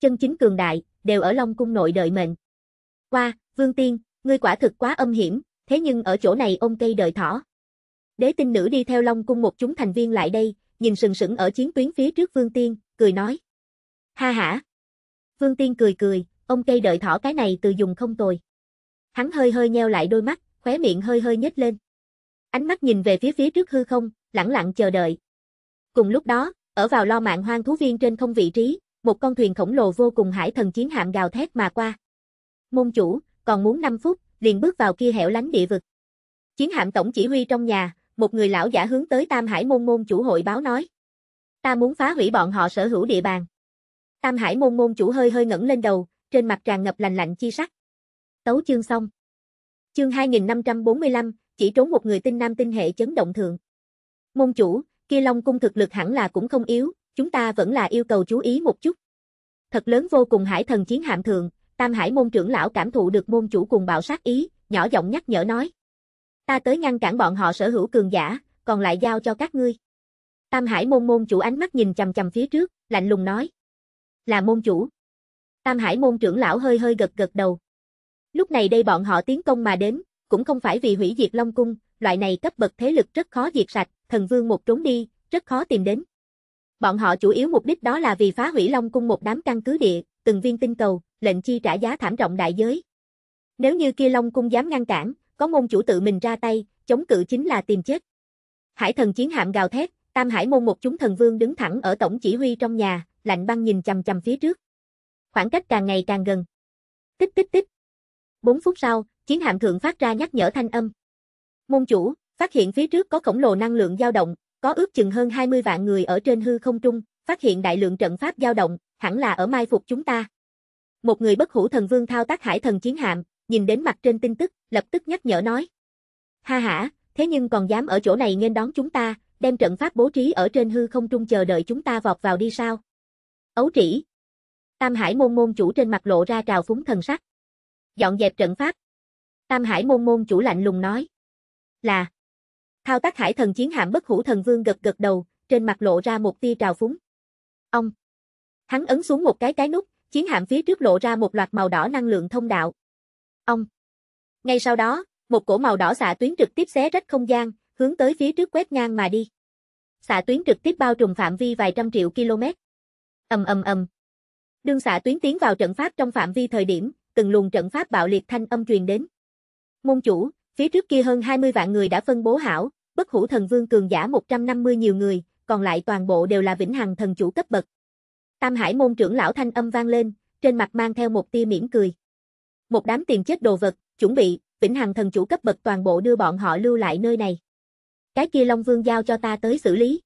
Chân chính cường đại, đều ở Long cung nội đợi mệnh. Qua, Vương Tiên, ngươi quả thực quá âm hiểm, thế nhưng ở chỗ này ôm cây đợi thỏ. Đế tinh nữ đi theo Long cung một chúng thành viên lại đây, nhìn sừng sững ở chiến tuyến phía trước Vương Tiên, cười nói. Ha ha Vương Tiên cười cười, ông cây đợi thỏ cái này từ dùng không tồi. Hắn hơi hơi nheo lại đôi mắt, khóe miệng hơi hơi nhếch lên. Ánh mắt nhìn về phía phía trước hư không, lặng lặng chờ đợi. Cùng lúc đó, ở vào lo mạng hoang thú viên trên không vị trí, một con thuyền khổng lồ vô cùng hải thần chiến hạm gào thét mà qua. Môn chủ, còn muốn 5 phút, liền bước vào kia hẻo lánh địa vực. Chiến hạm tổng chỉ huy trong nhà, một người lão giả hướng tới Tam Hải Môn Môn chủ hội báo nói. Ta muốn phá hủy bọn họ sở hữu địa bàn. Tam Hải Môn Môn chủ hơi hơi ngẩng lên đầu, trên mặt tràn ngập lạnh lạnh chi sắc. Tấu chương xong. Chương 2545, chỉ trốn một người tinh nam tinh hệ chấn động thượng. Môn chủ, kia Long cung thực lực hẳn là cũng không yếu, chúng ta vẫn là yêu cầu chú ý một chút. Thật lớn vô cùng hải thần chiến hạm thượng, Tam Hải môn trưởng lão cảm thụ được môn chủ cùng bạo sát ý, nhỏ giọng nhắc nhở nói. Ta tới ngăn cản bọn họ sở hữu cường giả, còn lại giao cho các ngươi. Tam Hải môn môn chủ ánh mắt nhìn chầm chầm phía trước, lạnh lùng nói. Là môn chủ. Tam Hải môn trưởng lão hơi hơi gật gật đầu. Lúc này đây bọn họ tiến công mà đến, cũng không phải vì hủy diệt Long Cung, loại này cấp bậc thế lực rất khó diệt sạch, thần vương một trốn đi, rất khó tìm đến. Bọn họ chủ yếu mục đích đó là vì phá hủy Long Cung một đám căn cứ địa, từng viên tinh cầu, lệnh chi trả giá thảm trọng đại giới. Nếu như kia Long Cung dám ngăn cản, có môn chủ tự mình ra tay, chống cự chính là tìm chết. Hải thần chiến hạm gào thét, Tam Hải môn một chúng thần vương đứng thẳng ở tổng chỉ huy trong nhà, lạnh băng nhìn chằm chằm phía trước. Khoảng cách càng ngày càng gần. Tích tích tích. 4 phút sau, chiến hạm thượng phát ra nhắc nhở thanh âm. Môn chủ, phát hiện phía trước có khổng lồ năng lượng dao động, có ước chừng hơn 20 vạn người ở trên hư không trung, phát hiện đại lượng trận pháp dao động, hẳn là ở mai phục chúng ta. Một người bất hủ thần vương thao tác hải thần chiến hạm, nhìn đến mặt trên tin tức, lập tức nhắc nhở nói. Ha ha, thế nhưng còn dám ở chỗ này nên đón chúng ta, đem trận pháp bố trí ở trên hư không trung chờ đợi chúng ta vọt vào đi sao? Ấu trĩ. Tam Hải môn môn chủ trên mặt lộ ra trào phúng thần sắc. Dọn dẹp trận pháp. Tam Hải môn môn chủ lạnh lùng nói. Là. Thao tác hải thần chiến hạm bất hủ thần vương gật gật đầu, trên mặt lộ ra một tia trào phúng. Ông. Hắn ấn xuống một cái cái nút, chiến hạm phía trước lộ ra một loạt màu đỏ năng lượng thông đạo, Ông. Ngay sau đó, một cổ màu đỏ xạ tuyến trực tiếp xé rách không gian, hướng tới phía trước quét ngang mà đi. Xạ tuyến trực tiếp bao trùm phạm vi vài trăm triệu km. Ầm ầm ầm. Đương xạ tuyến tiến vào trận pháp trong phạm vi thời điểm, từng luồng trận pháp bạo liệt thanh âm truyền đến. Môn chủ, phía trước kia hơn 20 vạn người đã phân bố hảo, bất hủ thần vương cường giả 150 nhiều người, còn lại toàn bộ đều là vĩnh hằng thần chủ cấp bậc. Tam Hải môn trưởng lão thanh âm vang lên, trên mặt mang theo một tia mỉm cười. Một đám tiền chết đồ vật, chuẩn bị, Vĩnh Hằng thần chủ cấp bậc toàn bộ đưa bọn họ lưu lại nơi này. Cái kia Long Vương giao cho ta tới xử lý.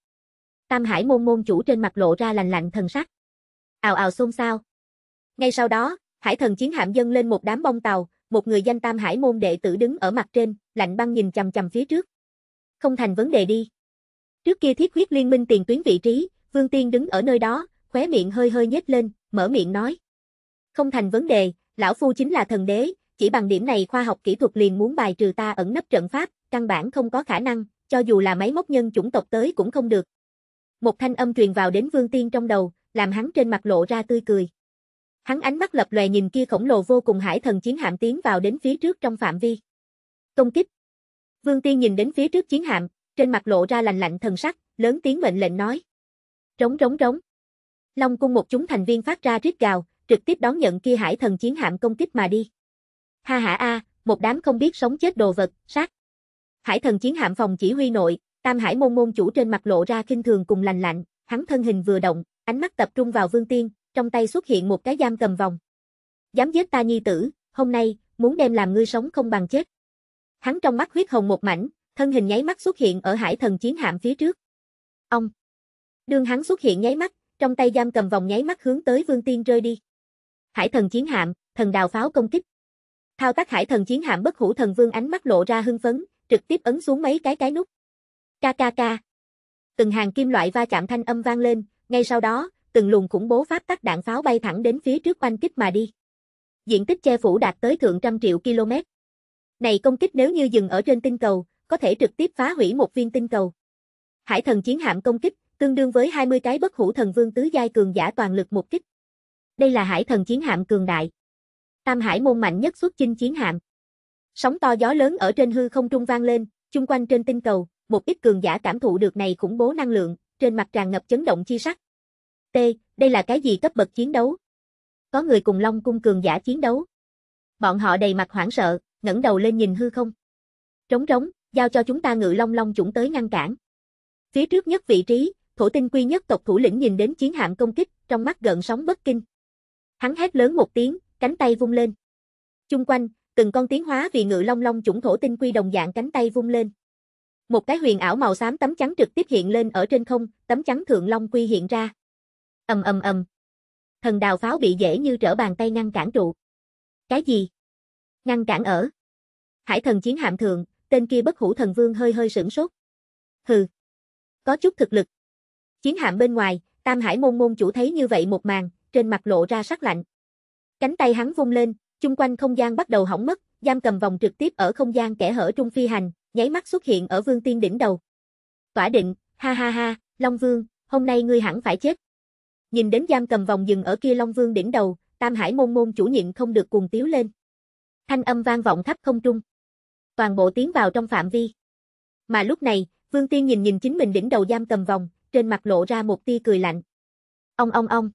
Tam Hải môn môn chủ trên mặt lộ ra lạnh lạnh thần sắc. Ào ào xôn xao. Ngay sau đó, Hải thần chiến hạm dâng lên một đám bông tàu, một người danh Tam Hải môn đệ tử đứng ở mặt trên, lạnh băng nhìn chằm chằm phía trước. Không thành vấn đề đi. Trước kia thiết huyết liên minh tiền tuyến vị trí, Vương Tiên đứng ở nơi đó, khóe miệng hơi hơi nhếch lên, mở miệng nói. Không thành vấn đề, lão phu chính là thần đế, chỉ bằng điểm này khoa học kỹ thuật liền muốn bài trừ ta ẩn nấp trận pháp, căn bản không có khả năng, cho dù là máy móc nhân chủng tộc tới cũng không được. Một thanh âm truyền vào đến Vương Tiên trong đầu, làm hắn trên mặt lộ ra tươi cười. Hắn ánh mắt lập lòe nhìn kia khổng lồ vô cùng hải thần chiến hạm tiến vào đến phía trước trong phạm vi. Công kích. Vương Tiên nhìn đến phía trước chiến hạm, trên mặt lộ ra lành lạnh thần sắc, lớn tiếng mệnh lệnh nói. trống trống trống Long cung một chúng thành viên phát ra rít gào, trực tiếp đón nhận kia hải thần chiến hạm công kích mà đi. Ha ha a, một đám không biết sống chết đồ vật, sát. Hải thần chiến hạm phòng chỉ huy nội, Tam Hải môn môn chủ trên mặt lộ ra kinh thường cùng lành lạnh, hắn thân hình vừa động, ánh mắt tập trung vào Vương Tiên, trong tay xuất hiện một cái giam cầm vòng. Dám giết ta nhi tử, hôm nay, muốn đem làm ngươi sống không bằng chết. Hắn trong mắt huyết hồng một mảnh, thân hình nháy mắt xuất hiện ở hải thần chiến hạm phía trước. Ông! Đường hắn xuất hiện nháy mắt, trong tay giam cầm vòng nháy mắt hướng tới Vương Tiên rơi đi. Hải thần chiến hạm, thần đào pháo công kích. Thao tác hải thần chiến hạm bất hủ thần vương ánh mắt lộ ra hưng phấn, trực tiếp ấn xuống mấy cái cái nút. KKK. Từng hàng kim loại va chạm thanh âm vang lên, ngay sau đó, từng luồng khủng bố pháp tắc đạn pháo bay thẳng đến phía trước oanh kích mà đi. Diện tích che phủ đạt tới thượng trăm triệu km. Này công kích nếu như dừng ở trên tinh cầu, có thể trực tiếp phá hủy một viên tinh cầu. Hải thần chiến hạm công kích, tương đương với 20 cái bất hủ thần vương tứ giai cường giả toàn lực một kích. Đây là hải thần chiến hạm cường đại. Tam hải môn mạnh nhất xuất chinh chiến hạm. Sóng to gió lớn ở trên hư không trung vang lên, chung quanh trên tinh cầu, một ít cường giả cảm thụ được này khủng bố năng lượng, trên mặt tràn ngập chấn động chi sắc. T, đây là cái gì cấp bậc chiến đấu? Có người cùng Long cung cường giả chiến đấu. Bọn họ đầy mặt hoảng sợ, ngẩng đầu lên nhìn hư không. Trống trống, giao cho chúng ta ngự long long chủng tới ngăn cản. Phía trước nhất vị trí, thổ tinh quy nhất tộc thủ lĩnh nhìn đến chiến hạm công kích, trong mắt gần sóng bất kinh. Hắn hét lớn một tiếng, cánh tay vung lên. Chung quanh, từng con tiến hóa vì ngự long long chủng thổ tinh quy đồng dạng cánh tay vung lên. Một cái huyền ảo màu xám tấm trắng trực tiếp hiện lên ở trên không, tấm trắng thượng long quy hiện ra. Ầm ầm ầm. Thần đào pháo bị dễ như trở bàn tay ngăn cản trụ. Cái gì? Ngăn cản ở? Hải thần chiến hạm thượng, tên kia bất hủ thần vương hơi hơi sửng sốt. Hừ. Có chút thực lực. Chiến hạm bên ngoài, Tam Hải môn môn chủ thấy như vậy một màn, trên mặt lộ ra sắc lạnh. Cánh tay hắn vung lên, chung quanh không gian bắt đầu hỏng mất, giam cầm vòng trực tiếp ở không gian kẻ hở trung phi hành, nháy mắt xuất hiện ở Vương Tiên đỉnh đầu. Tỏa định, ha ha ha, Long Vương, hôm nay ngươi hẳn phải chết. Nhìn đến giam cầm vòng dừng ở kia Long Vương đỉnh đầu, Tam Hải môn môn chủ nhịn không được cuồng tiếu lên. Thanh âm vang vọng thấp không trung. Toàn bộ tiến vào trong phạm vi. Mà lúc này, Vương Tiên nhìn nhìn chính mình đỉnh đầu giam cầm vòng, trên mặt lộ ra một tia cười lạnh. Ông ông ông.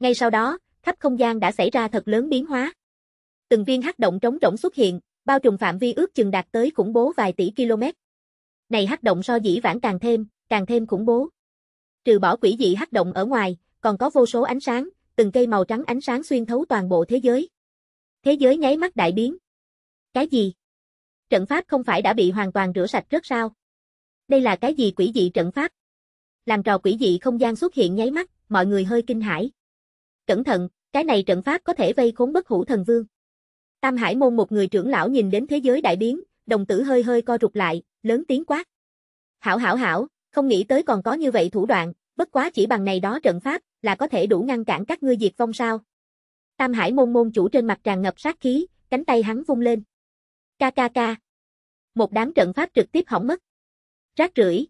Ngay sau đó, khắp không gian đã xảy ra thật lớn biến hóa. Từng viên hắc động trống rỗng xuất hiện, bao trùm phạm vi ước chừng đạt tới khủng bố vài tỷ km. Này hắc động so dĩ vãng càng thêm, càng thêm khủng bố. Trừ bỏ quỷ dị hắc động ở ngoài, còn có vô số ánh sáng, từng cây màu trắng ánh sáng xuyên thấu toàn bộ thế giới. Thế giới nháy mắt đại biến. Cái gì? Trận pháp không phải đã bị hoàn toàn rửa sạch rất sao? Đây là cái gì quỷ dị trận pháp? Làm trò quỷ dị không gian xuất hiện nháy mắt, mọi người hơi kinh hãi cẩn thận, cái này trận pháp có thể vây khốn bất hủ thần vương. Tam Hải Môn một người trưởng lão nhìn đến thế giới đại biến, đồng tử hơi hơi co rụt lại, lớn tiếng quát. Hảo hảo hảo, không nghĩ tới còn có như vậy thủ đoạn, bất quá chỉ bằng này đó trận pháp, là có thể đủ ngăn cản các ngươi diệt vong sao. Tam Hải Môn môn chủ trên mặt tràn ngập sát khí, cánh tay hắn vung lên. Ca ca ca. Một đám trận pháp trực tiếp hỏng mất. Rác rưởi.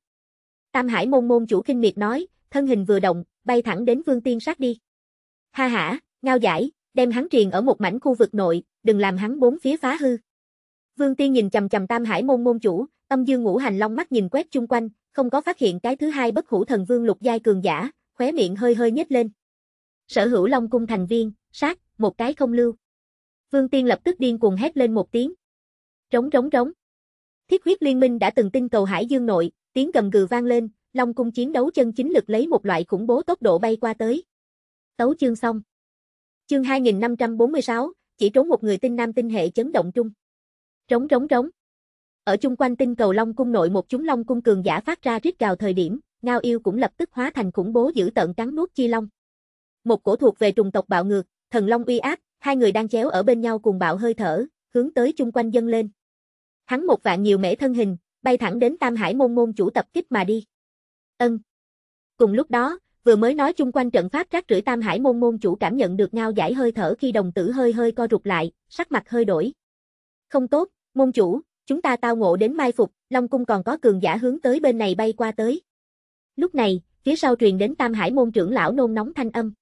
Tam Hải Môn môn chủ kinh miệt nói, thân hình vừa động, bay thẳng đến Vương Tiên sát đi. Ha hả, ngao giải, đem hắn truyền ở một mảnh khu vực nội, đừng làm hắn bốn phía phá hư. Vương Tiên nhìn chầm chầm Tam Hải môn môn chủ, âm dương ngũ hành long mắt nhìn quét chung quanh, không có phát hiện cái thứ hai bất hủ thần vương lục giai cường giả, khóe miệng hơi hơi nhếch lên. Sở hữu long cung thành viên, sát, một cái không lưu. Vương Tiên lập tức điên cuồng hét lên một tiếng. trống trống trống. Thiết huyết liên minh đã từng tinh cầu hải dương nội, tiếng gầm gừ vang lên, long cung chiến đấu chân chính lực lấy một loại khủng bố tốc độ bay qua tới. Tấu chương xong. Chương 2546, chỉ trốn một người tinh nam tinh hệ chấn động chung. Trống trống trống. Ở chung quanh tinh cầu Long cung nội một chúng Long cung cường giả phát ra rít gào thời điểm, Ngao Yêu cũng lập tức hóa thành khủng bố giữ tận cắn nuốt chi long. Một cổ thuộc về trùng tộc bạo ngược, thần long uy áp, hai người đang chéo ở bên nhau cùng bạo hơi thở, hướng tới chung quanh dâng lên. Hắn một vạn nhiều mễ thân hình, bay thẳng đến Tam Hải môn môn chủ tập kích mà đi. Ân. Cùng lúc đó, Vừa mới nói chung quanh trận pháp rác rưởi Tam Hải môn môn chủ cảm nhận được ngao giải hơi thở khi đồng tử hơi hơi co rụt lại, sắc mặt hơi đổi. Không tốt, môn chủ, chúng ta tao ngộ đến mai phục, Long Cung còn có cường giả hướng tới bên này bay qua tới. Lúc này, phía sau truyền đến Tam Hải môn trưởng lão nôn nóng thanh âm.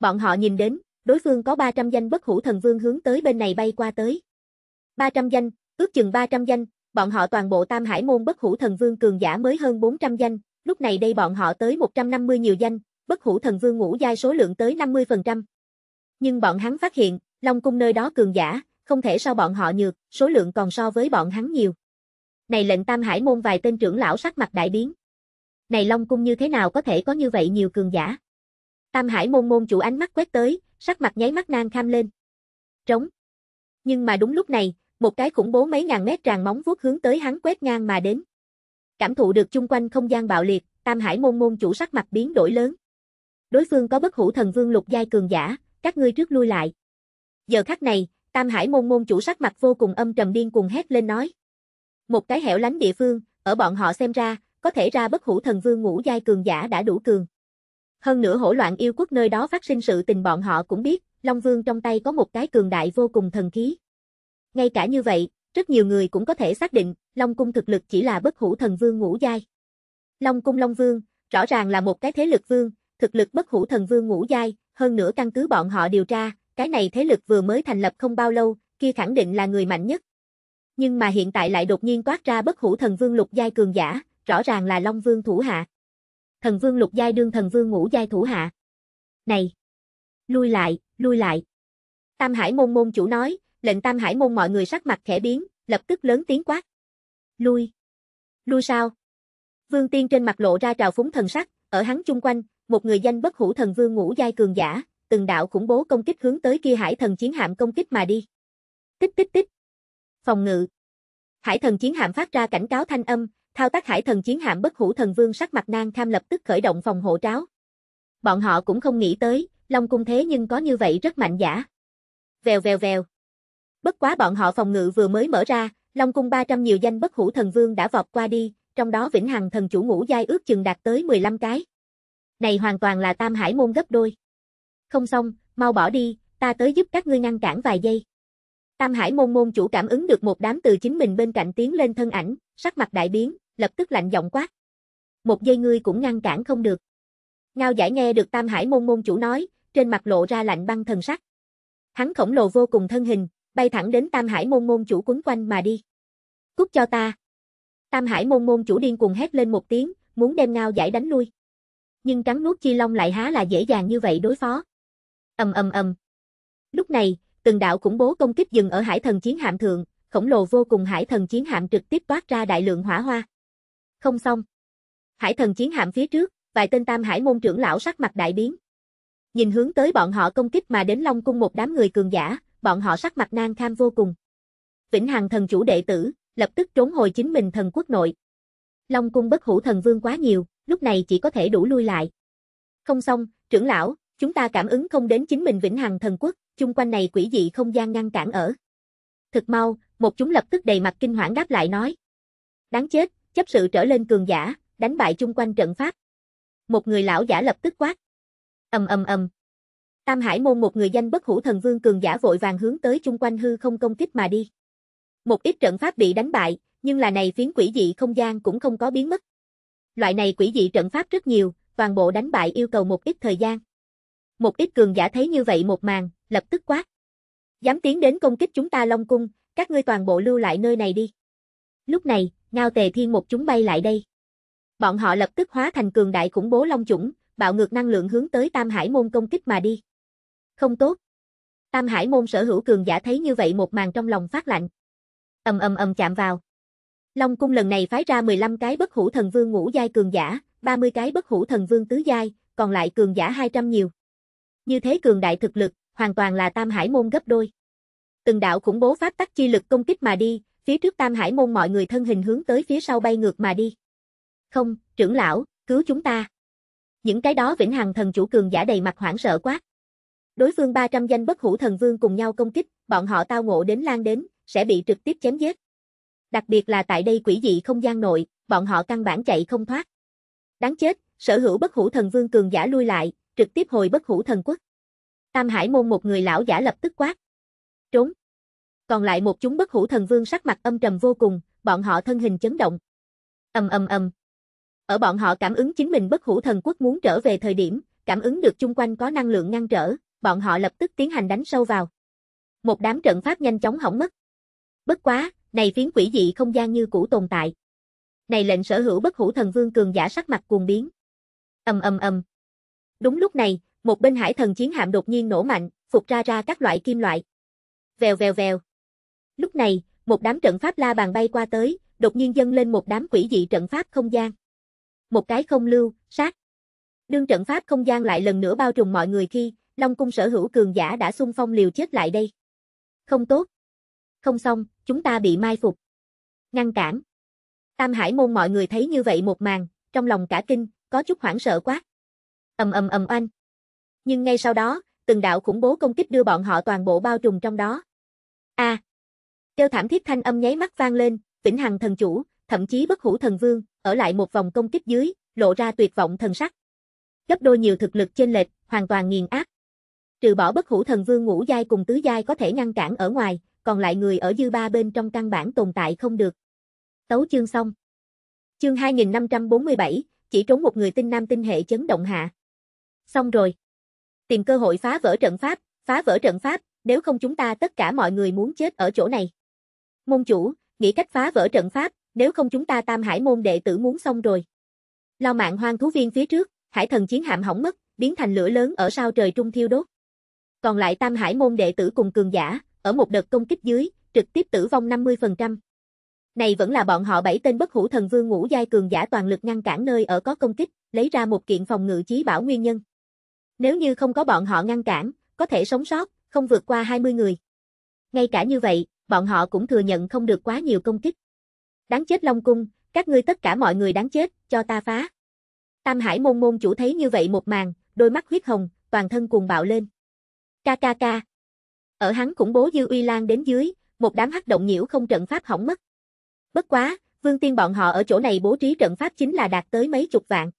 Bọn họ nhìn đến, đối phương có 300 danh bất hủ thần vương hướng tới bên này bay qua tới. 300 danh, ước chừng 300 danh, bọn họ toàn bộ Tam Hải môn bất hủ thần vương cường giả mới hơn 400 danh, lúc này đây bọn họ tới 150 nhiều danh, bất hủ thần vương ngũ giai số lượng tới 50%. Nhưng bọn hắn phát hiện, Long cung nơi đó cường giả, không thể so bọn họ nhược, số lượng còn so với bọn hắn nhiều. Này lệnh Tam Hải môn vài tên trưởng lão sắc mặt đại biến. Này Long cung như thế nào có thể có như vậy nhiều cường giả? Tam Hải môn môn chủ ánh mắt quét tới, sắc mặt nháy mắt nang kham lên. Trống. Nhưng mà đúng lúc này, một cái khủng bố mấy ngàn mét tràn móng vuốt hướng tới hắn quét ngang mà đến. Cảm thụ được chung quanh không gian bạo liệt, Tam Hải môn môn chủ sắc mặt biến đổi lớn. Đối phương có bất hủ thần vương lục giai cường giả, các ngươi trước lui lại. Giờ khắc này, Tam Hải môn môn chủ sắc mặt vô cùng âm trầm điên cuồng hét lên nói. Một cái hẻo lánh địa phương, ở bọn họ xem ra, có thể ra bất hủ thần vương ngũ giai cường giả đã đủ cường. Hơn nữa hỗn loạn yêu quốc nơi đó phát sinh sự tình bọn họ cũng biết, Long Vương trong tay có một cái cường đại vô cùng thần khí. Ngay cả như vậy, rất nhiều người cũng có thể xác định, Long cung thực lực chỉ là bất hủ thần vương ngũ giai. Long cung Long vương, rõ ràng là một cái thế lực vương, thực lực bất hủ thần vương ngũ giai, hơn nữa căn cứ bọn họ điều tra, cái này thế lực vừa mới thành lập không bao lâu, kia khẳng định là người mạnh nhất. Nhưng mà hiện tại lại đột nhiên toát ra bất hủ thần vương lục giai cường giả, rõ ràng là Long vương thủ hạ. Thần vương lục giai đương thần vương ngũ giai thủ hạ. Này, lui lại, lui lại. Tam Hải môn môn chủ nói, lệnh Tam Hải môn mọi người sắc mặt khẽ biến, lập tức lớn tiếng quát lui. Lui sao? Vương Tiên trên mặt lộ ra trào phúng thần sắc, ở hắn chung quanh, một người danh bất hủ thần vương ngũ giai cường giả, từng đạo khủng bố công kích hướng tới kia hải thần chiến hạm công kích mà đi. Tích tích tích. Phòng ngự. Hải thần chiến hạm phát ra cảnh cáo thanh âm, thao tác hải thần chiến hạm bất hủ thần vương sắc mặt nang tham lập tức khởi động phòng hộ tráo. Bọn họ cũng không nghĩ tới, Long cung thế nhưng có như vậy rất mạnh giả. Vèo vèo vèo. Bất quá bọn họ phòng ngự vừa mới mở ra, Long cung 300 nhiều danh bất hủ thần vương đã vọt qua đi, trong đó Vĩnh Hằng thần chủ ngũ giai ước chừng đạt tới 15 cái. Này hoàn toàn là Tam Hải môn gấp đôi. Không xong, mau bỏ đi, ta tới giúp các ngươi ngăn cản vài giây. Tam Hải môn môn chủ cảm ứng được một đám từ chính mình bên cạnh tiến lên thân ảnh, sắc mặt đại biến, lập tức lạnh giọng quát. Một giây ngươi cũng ngăn cản không được. Ngao giải nghe được Tam Hải môn môn chủ nói, trên mặt lộ ra lạnh băng thần sắc. Hắn khổng lồ vô cùng thân hình, bay thẳng đến Tam Hải Môn Môn chủ quấn quanh mà đi. Cút cho ta. Tam Hải Môn Môn chủ điên cuồng hét lên một tiếng, muốn đem ngao giải đánh lui. Nhưng cắn nuốt chi long lại há là dễ dàng như vậy đối phó. Ầm ầm ầm. Lúc này, từng đạo khủng bố công kích dừng ở Hải Thần chiến hạm thượng, khổng lồ vô cùng Hải Thần chiến hạm trực tiếp toát ra đại lượng hỏa hoa. Không xong. Hải Thần chiến hạm phía trước, vài tên Tam Hải Môn trưởng lão sắc mặt đại biến. Nhìn hướng tới bọn họ công kích mà đến Long cung một đám người cường giả, bọn họ sắc mặt nang kham vô cùng. Vĩnh Hằng thần chủ đệ tử, lập tức trốn hồi chính mình thần quốc nội. Long cung bất hủ thần vương quá nhiều, lúc này chỉ có thể đủ lui lại. Không xong, trưởng lão, chúng ta cảm ứng không đến chính mình Vĩnh Hằng thần quốc, chung quanh này quỷ dị không gian ngăn cản ở. Thực mau, một chúng lập tức đầy mặt kinh hoảng đáp lại nói. Đáng chết, chấp sự trở lên cường giả, đánh bại chung quanh trận pháp. Một người lão giả lập tức quát. Ầm ầm ầm, Tam Hải Môn một người danh bất hủ thần vương cường giả vội vàng hướng tới chung quanh hư không công kích mà đi. Một ít trận pháp bị đánh bại, nhưng là này phiến quỷ dị không gian cũng không có biến mất. Loại này quỷ dị trận pháp rất nhiều, toàn bộ đánh bại yêu cầu một ít thời gian. Một ít cường giả thấy như vậy một màn, lập tức quát. Dám tiến đến công kích chúng ta Long Cung, các ngươi toàn bộ lưu lại nơi này đi. Lúc này, ngao tề thiên một chúng bay lại đây. Bọn họ lập tức hóa thành cường đại khủng bố long chủng, bạo ngược năng lượng hướng tới Tam Hải Môn công kích mà đi. Không tốt. Tam Hải môn sở hữu cường giả thấy như vậy một màn trong lòng phát lạnh. Ầm ầm ầm chạm vào. Long cung lần này phái ra 15 cái bất hủ thần vương ngũ giai cường giả, 30 cái bất hủ thần vương tứ giai, còn lại cường giả 200 nhiều. Như thế cường đại thực lực, hoàn toàn là Tam Hải môn gấp đôi. Từng đạo khủng bố pháp tắc chi lực công kích mà đi, phía trước Tam Hải môn mọi người thân hình hướng tới phía sau bay ngược mà đi. Không, trưởng lão, cứu chúng ta. Những cái đó vĩnh hằng thần chủ cường giả đầy mặt hoảng sợ quá. Đối phương 300 danh bất hủ thần vương cùng nhau công kích, bọn họ tao ngộ đến lan đến, sẽ bị trực tiếp chém giết. Đặc biệt là tại đây quỷ dị không gian nội, bọn họ căn bản chạy không thoát. Đáng chết, sở hữu bất hủ thần vương cường giả lui lại, trực tiếp hồi bất hủ thần quốc. Tam Hải môn một người lão giả lập tức quát. Trốn. Còn lại một chúng bất hủ thần vương sắc mặt âm trầm vô cùng, bọn họ thân hình chấn động. Ầm ầm ầm. Ở bọn họ cảm ứng chính mình bất hủ thần quốc muốn trở về thời điểm, cảm ứng được chung quanh có năng lượng ngăn trở, bọn họ lập tức tiến hành đánh sâu vào. Một đám trận pháp nhanh chóng hỏng mất. Bất quá, này phiến quỷ dị không gian như cũ tồn tại. Này lệnh sở hữu bất hủ thần vương cường giả sắc mặt cuồng biến. Ầm ầm ầm. Đúng lúc này, một bên hải thần chiến hạm đột nhiên nổ mạnh, phục ra ra các loại kim loại. Vèo vèo vèo. Lúc này, một đám trận pháp la bàn bay qua tới, đột nhiên dâng lên một đám quỷ dị trận pháp không gian. Một cái không lưu, sát. Đương trận pháp không gian lại lần nữa bao trùm mọi người khi, Long cung sở hữu cường giả đã xung phong liều chết lại đây. Không tốt. Không xong, chúng ta bị mai phục. Ngăn cản. Tam Hải môn mọi người thấy như vậy một màn, trong lòng cả kinh, có chút hoảng sợ quá. Ầm ầm ầm oanh. Nhưng ngay sau đó, từng đạo khủng bố công kích đưa bọn họ toàn bộ bao trùm trong đó. A. À. Kêu thảm thiết thanh âm nháy mắt vang lên, Vĩnh Hằng thần chủ, thậm chí Bất Hủ thần vương, ở lại một vòng công kích dưới, lộ ra tuyệt vọng thần sắc. Gấp đôi nhiều thực lực trên lệch, hoàn toàn nghiền áp trừ bỏ bất hủ thần vương ngũ giai cùng tứ giai có thể ngăn cản ở ngoài, còn lại người ở dư ba bên trong căn bản tồn tại không được. Tấu chương xong. Chương 2547, chỉ trốn một người tinh nam tinh hệ chấn động hạ. Xong rồi. Tìm cơ hội phá vỡ trận pháp, phá vỡ trận pháp, nếu không chúng ta tất cả mọi người muốn chết ở chỗ này. Môn chủ, nghĩ cách phá vỡ trận pháp, nếu không chúng ta tam hải môn đệ tử muốn xong rồi. Lao mạng hoang thú viên phía trước, hải thần chiến hạm hỏng mất, biến thành lửa lớn ở sao trời trung thiêu đốt còn lại Tam Hải môn đệ tử cùng cường giả, ở một đợt công kích dưới, trực tiếp tử vong 50%. Này vẫn là bọn họ bảy tên bất hủ thần vương ngũ giai cường giả toàn lực ngăn cản nơi ở có công kích, lấy ra một kiện phòng ngự chí bảo nguyên nhân. Nếu như không có bọn họ ngăn cản, có thể sống sót, không vượt qua 20 người. Ngay cả như vậy, bọn họ cũng thừa nhận không được quá nhiều công kích. Đáng chết Long Cung, các ngươi tất cả mọi người đáng chết, cho ta phá. Tam Hải môn môn chủ thấy như vậy một màn, đôi mắt huyết hồng, toàn thân cuồng bạo lên. KKK. Ở hắn cũng bố dư uy lan đến dưới, một đám hắc động nhiễu không trận pháp hỏng mất. Bất quá, vương tiên bọn họ ở chỗ này bố trí trận pháp chính là đạt tới mấy chục vạn.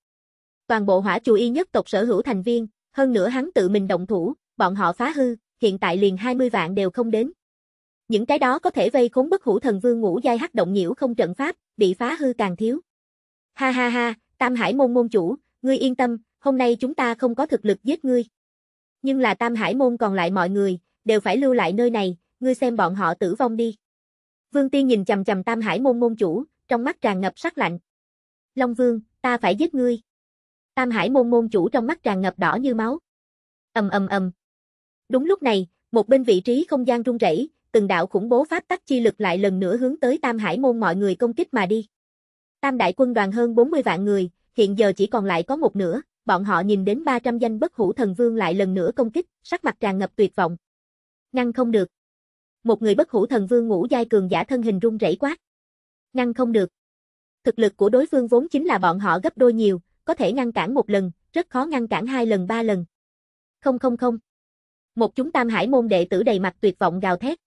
Toàn bộ hỏa chủ y nhất tộc sở hữu thành viên, hơn nữa hắn tự mình động thủ, bọn họ phá hư, hiện tại liền 20 vạn đều không đến. Những cái đó có thể vây khốn bất hữu thần vương ngũ giai hắc động nhiễu không trận pháp, bị phá hư càng thiếu. Ha ha ha, Tam Hải môn môn chủ, ngươi yên tâm, hôm nay chúng ta không có thực lực giết ngươi nhưng là Tam Hải môn còn lại mọi người, đều phải lưu lại nơi này, ngươi xem bọn họ tử vong đi. Vương Tiên nhìn chầm chầm Tam Hải môn môn chủ, trong mắt tràn ngập sắc lạnh. Long Vương, ta phải giết ngươi. Tam Hải môn môn chủ trong mắt tràn ngập đỏ như máu. Ầm ầm ầm. Đúng lúc này, một bên vị trí không gian rung rẩy, từng đạo khủng bố pháp tắc chi lực lại lần nữa hướng tới Tam Hải môn mọi người công kích mà đi. Tam đại quân đoàn hơn 40 vạn người, hiện giờ chỉ còn lại có một nửa bọn họ nhìn đến 300 danh bất hủ thần vương lại lần nữa công kích, sắc mặt tràn ngập tuyệt vọng. Ngăn không được. Một người bất hủ thần vương ngũ giai cường giả thân hình run rẩy quát. Ngăn không được. Thực lực của đối phương vốn chính là bọn họ gấp đôi nhiều, có thể ngăn cản một lần, rất khó ngăn cản hai lần ba lần. Không không không. Một chúng tam hải môn đệ tử đầy mặt tuyệt vọng gào thét.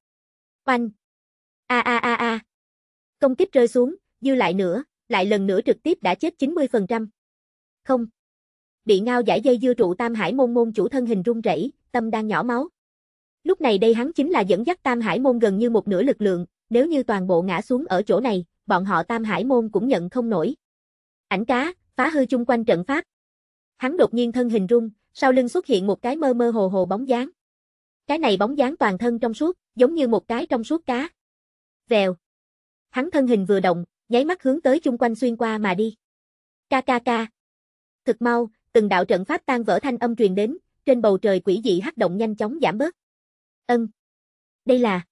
Oanh. A a a a. Công kích rơi xuống, dư lại nữa, lại lần nữa trực tiếp đã chết 90%. Không bị ngao giải dây dưa trụ Tam Hải môn môn chủ thân hình run rẩy, tâm đang nhỏ máu. Lúc này đây hắn chính là dẫn dắt Tam Hải môn gần như một nửa lực lượng, nếu như toàn bộ ngã xuống ở chỗ này, bọn họ Tam Hải môn cũng nhận không nổi. Ảnh cá, phá hư chung quanh trận pháp. Hắn đột nhiên thân hình rung, sau lưng xuất hiện một cái mơ mơ hồ hồ bóng dáng. Cái này bóng dáng toàn thân trong suốt, giống như một cái trong suốt cá. Vèo. Hắn thân hình vừa động, nháy mắt hướng tới chung quanh xuyên qua mà đi. Ca ca ca. Thực mau, từng đạo trận pháp tan vỡ thanh âm truyền đến, trên bầu trời quỷ dị hắc động nhanh chóng giảm bớt. Ân. Đây là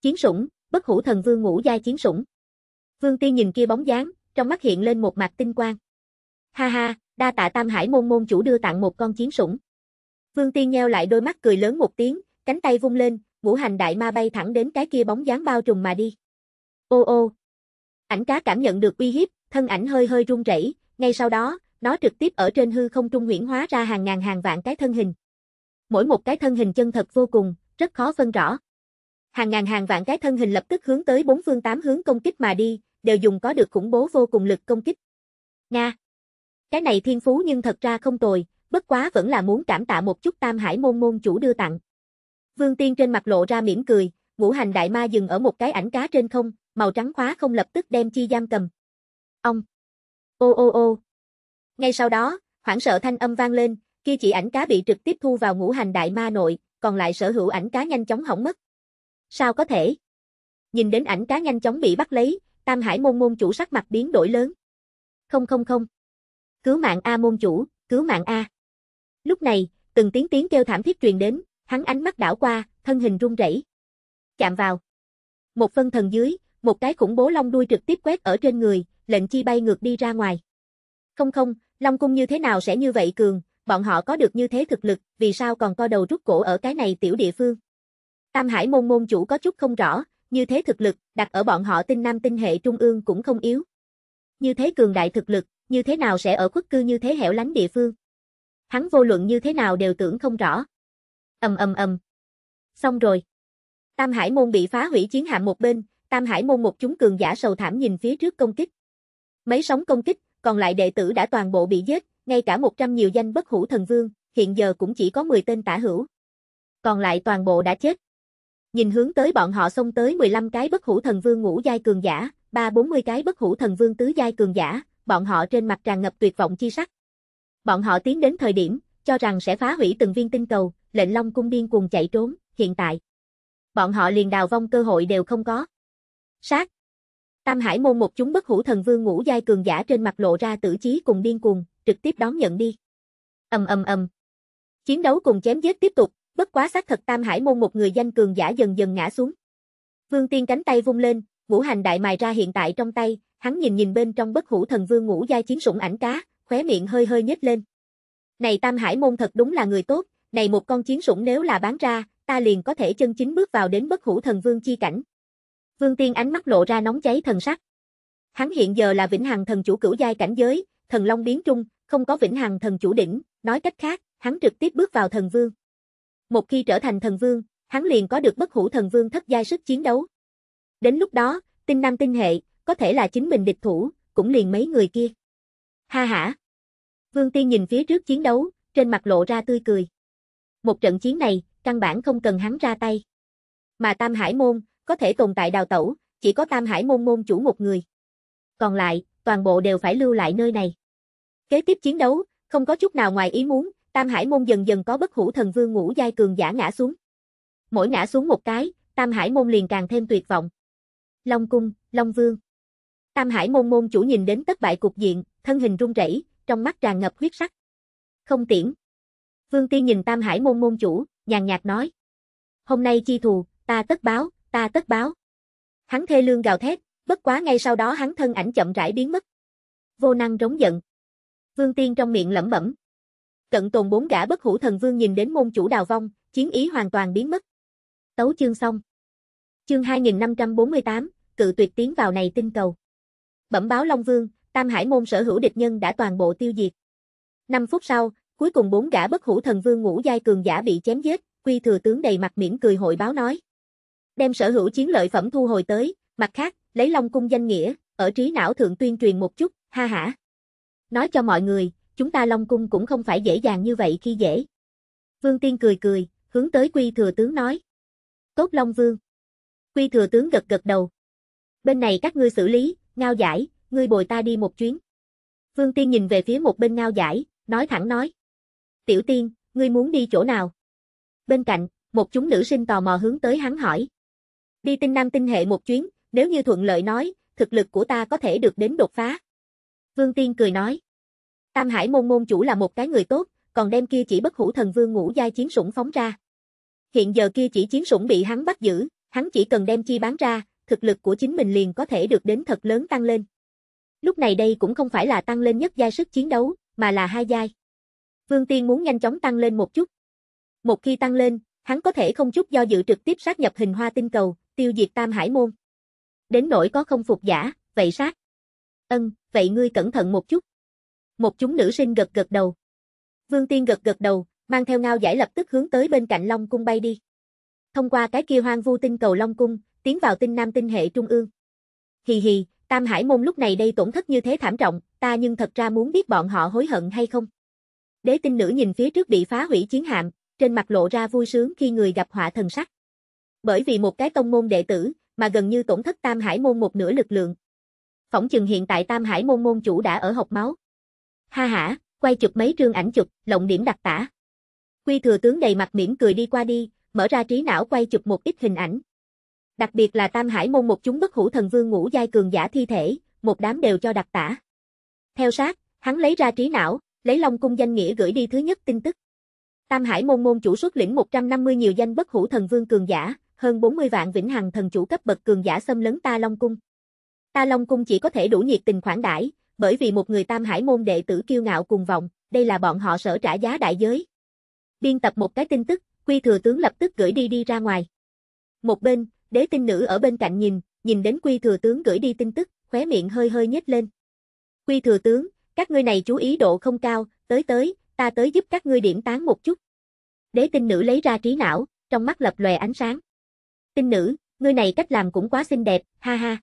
Chiến sủng, Bất Hủ Thần Vương ngũ giai chiến sủng. Vương Tiên nhìn kia bóng dáng, trong mắt hiện lên một mặt tinh quang. Ha ha, đa tạ Tam Hải môn môn chủ đưa tặng một con chiến sủng. Vương Tiên nheo lại đôi mắt cười lớn một tiếng, cánh tay vung lên, ngũ hành đại ma bay thẳng đến cái kia bóng dáng bao trùm mà đi. Ô ô. Ảnh cá cảm nhận được uy hiếp, thân ảnh hơi hơi run rẩy, ngay sau đó, nó trực tiếp ở trên hư không trung huyễn hóa ra hàng ngàn hàng vạn cái thân hình. Mỗi một cái thân hình chân thật vô cùng, rất khó phân rõ. Hàng ngàn hàng vạn cái thân hình lập tức hướng tới bốn phương tám hướng công kích mà đi, đều dùng có được khủng bố vô cùng lực công kích. Nga. Cái này thiên phú nhưng thật ra không tồi, bất quá vẫn là muốn cảm tạ một chút Tam Hải môn môn chủ đưa tặng. Vương Tiên trên mặt lộ ra mỉm cười, ngũ hành đại ma dừng ở một cái ảnh cá trên không, màu trắng khóa không lập tức đem chi giam cầm. Ông. Ô ô ô, ngay sau đó, hoảng sợ thanh âm vang lên, kia chỉ ảnh cá bị trực tiếp thu vào ngũ hành đại ma nội, còn lại sở hữu ảnh cá nhanh chóng hỏng mất. Sao có thể? Nhìn đến ảnh cá nhanh chóng bị bắt lấy, Tam Hải môn môn chủ sắc mặt biến đổi lớn. Không không không. Cứu mạng A môn chủ, cứu mạng A. Lúc này, từng tiếng tiếng kêu thảm thiết truyền đến, hắn ánh mắt đảo qua, thân hình run rẩy. Chạm vào. Một phân thần dưới, một cái khủng bố long đuôi trực tiếp quét ở trên người, lệnh chi bay ngược đi ra ngoài. Không không, Long Cung như thế nào sẽ như vậy cường, bọn họ có được như thế thực lực, vì sao còn co đầu rút cổ ở cái này tiểu địa phương. Tam Hải môn môn chủ có chút không rõ, như thế thực lực, đặt ở bọn họ tinh nam tinh hệ trung ương cũng không yếu. Như thế cường đại thực lực, như thế nào sẽ ở khuất cư như thế hẻo lánh địa phương. Hắn vô luận như thế nào đều tưởng không rõ. Ầm ầm ầm. Xong rồi. Tam Hải môn bị phá hủy chiến hạm một bên, Tam Hải môn một chúng cường giả sầu thảm nhìn phía trước công kích. Mấy sóng công kích, còn lại đệ tử đã toàn bộ bị giết, ngay cả 100 nhiều danh bất hủ thần vương, hiện giờ cũng chỉ có 10 tên tả hữu. Còn lại toàn bộ đã chết. Nhìn hướng tới bọn họ xông tới 15 cái bất hủ thần vương ngũ giai cường giả, 3-40 cái bất hủ thần vương tứ giai cường giả, bọn họ trên mặt tràn ngập tuyệt vọng chi sắc. Bọn họ tiến đến thời điểm, cho rằng sẽ phá hủy từng viên tinh cầu, lệnh long cung điên cuồng chạy trốn, hiện tại. Bọn họ liền đào vong cơ hội đều không có. Sát, Tam Hải môn một chúng bất hủ thần vương ngũ giai cường giả trên mặt lộ ra tử chí cùng điên cuồng, trực tiếp đón nhận đi. Ầm ầm ầm. Chiến đấu cùng chém giết tiếp tục, bất quá xác thật Tam Hải môn một người danh cường giả dần dần ngã xuống. Vương Tiên cánh tay vung lên, ngũ hành đại mài ra hiện tại trong tay, hắn nhìn nhìn bên trong bất hủ thần vương ngũ giai chiến sủng ảnh cá, khóe miệng hơi hơi nhếch lên. Này Tam Hải môn thật đúng là người tốt, này một con chiến sủng nếu là bán ra, ta liền có thể chân chính bước vào đến bất hủ thần vương chi cảnh, Vương Tiên ánh mắt lộ ra nóng cháy thần sắc. Hắn hiện giờ là Vĩnh Hằng thần chủ cửu giai cảnh giới, thần long biến trung, không có Vĩnh Hằng thần chủ đỉnh, nói cách khác, hắn trực tiếp bước vào thần vương. Một khi trở thành thần vương, hắn liền có được bất hủ thần vương thất giai sức chiến đấu. Đến lúc đó, tinh nam tinh hệ, có thể là chính mình địch thủ, cũng liền mấy người kia. Ha ha. Vương Tiên nhìn phía trước chiến đấu, trên mặt lộ ra tươi cười. Một trận chiến này, căn bản không cần hắn ra tay. Mà Tam Hải Môn, có thể tồn tại đào tẩu, chỉ có Tam Hải môn môn chủ một người. Còn lại, toàn bộ đều phải lưu lại nơi này. Kế tiếp chiến đấu, không có chút nào ngoài ý muốn, Tam Hải môn dần dần có bất hủ thần vương ngũ giai cường giả ngã xuống. Mỗi ngã xuống một cái, Tam Hải môn liền càng thêm tuyệt vọng. Long cung, Long vương. Tam Hải môn môn chủ nhìn đến tất bại cục diện, thân hình run rẩy, trong mắt tràn ngập huyết sắc. Không tiễn. Vương Tiên nhìn Tam Hải môn môn chủ, nhàn nhạt nói: "Hôm nay chi thù, ta tất báo, ta tất báo. Hắn thê lương gào thét, bất quá ngay sau đó hắn thân ảnh chậm rãi biến mất. Vô năng rống giận. Vương Tiên trong miệng lẩm bẩm. Cận tồn bốn gã bất hủ thần vương nhìn đến môn chủ đào vong, chiến ý hoàn toàn biến mất. Tấu chương xong. Chương 2548, cự tuyệt tiến vào này tinh cầu. Bẩm báo Long Vương, Tam Hải môn sở hữu địch nhân đã toàn bộ tiêu diệt. năm phút sau, cuối cùng bốn gã bất hủ thần vương ngũ giai cường giả bị chém giết, Quy thừa tướng đầy mặt mỉm cười hội báo nói đem sở hữu chiến lợi phẩm thu hồi tới, mặt khác, lấy Long cung danh nghĩa, ở trí não thượng tuyên truyền một chút, ha ha. Nói cho mọi người, chúng ta Long cung cũng không phải dễ dàng như vậy khi dễ. Vương Tiên cười cười, hướng tới Quy thừa tướng nói: "Tốt Long Vương." Quy thừa tướng gật gật đầu. "Bên này các ngươi xử lý, ngao giải, ngươi bồi ta đi một chuyến." Vương Tiên nhìn về phía một bên ngao giải, nói thẳng nói: "Tiểu tiên, ngươi muốn đi chỗ nào?" Bên cạnh, một chúng nữ sinh tò mò hướng tới hắn hỏi. Đi tinh nam tinh hệ một chuyến, nếu như thuận lợi nói, thực lực của ta có thể được đến đột phá. Vương Tiên cười nói. Tam Hải môn môn chủ là một cái người tốt, còn đem kia chỉ bất hủ thần vương ngũ giai chiến sủng phóng ra. Hiện giờ kia chỉ chiến sủng bị hắn bắt giữ, hắn chỉ cần đem chi bán ra, thực lực của chính mình liền có thể được đến thật lớn tăng lên. Lúc này đây cũng không phải là tăng lên nhất giai sức chiến đấu, mà là hai giai. Vương Tiên muốn nhanh chóng tăng lên một chút. Một khi tăng lên, hắn có thể không chút do dự trực tiếp sát nhập hình hoa tinh cầu, tiêu diệt tam hải môn. Đến nỗi có không phục giả, vậy sát. Ân, vậy ngươi cẩn thận một chút. Một chúng nữ sinh gật gật đầu. Vương Tiên gật gật đầu, mang theo ngao giải lập tức hướng tới bên cạnh Long Cung bay đi. Thông qua cái kia hoang vu tinh cầu Long Cung, tiến vào tinh nam tinh hệ trung ương. Hì hì, Tam Hải Môn lúc này đây tổn thất như thế thảm trọng, ta nhưng thật ra muốn biết bọn họ hối hận hay không. Đế tinh nữ nhìn phía trước bị phá hủy chiến hạm, trên mặt lộ ra vui sướng khi người gặp họa thần sắc. Bởi vì một cái tông môn đệ tử, mà gần như tổn thất Tam Hải môn một nửa lực lượng. Phỏng chừng hiện tại Tam Hải môn môn chủ đã ở học máu. Ha ha, quay chụp mấy trương ảnh chụp, lộng điểm đặc tả. Quy thừa tướng đầy mặt mỉm cười đi qua đi, mở ra trí não quay chụp một ít hình ảnh. Đặc biệt là Tam Hải môn một chúng bất hủ thần vương ngũ giai cường giả thi thể, một đám đều cho đặc tả. Theo sát, hắn lấy ra trí não, lấy Long cung danh nghĩa gửi đi thứ nhất tin tức. Tam Hải môn môn chủ xuất lĩnh 150 nhiều danh bất hủ thần vương cường giả, hơn 40 vạn vĩnh hằng thần chủ cấp bậc cường giả xâm lấn Ta Long cung. Ta Long cung chỉ có thể đủ nhiệt tình khoản đãi, bởi vì một người Tam Hải môn đệ tử kiêu ngạo cùng vọng, đây là bọn họ sở trả giá đại giới. Biên tập một cái tin tức, Quy thừa tướng lập tức gửi đi đi ra ngoài. Một bên, đế tinh nữ ở bên cạnh nhìn, nhìn đến Quy thừa tướng gửi đi tin tức, khóe miệng hơi hơi nhếch lên. Quy thừa tướng, các ngươi này chú ý độ không cao, tới tới, ta tới giúp các ngươi điểm tán một chút. Đế tinh nữ lấy ra trí não, trong mắt lập lòe ánh sáng. Tinh nữ, ngươi này cách làm cũng quá xinh đẹp, ha ha.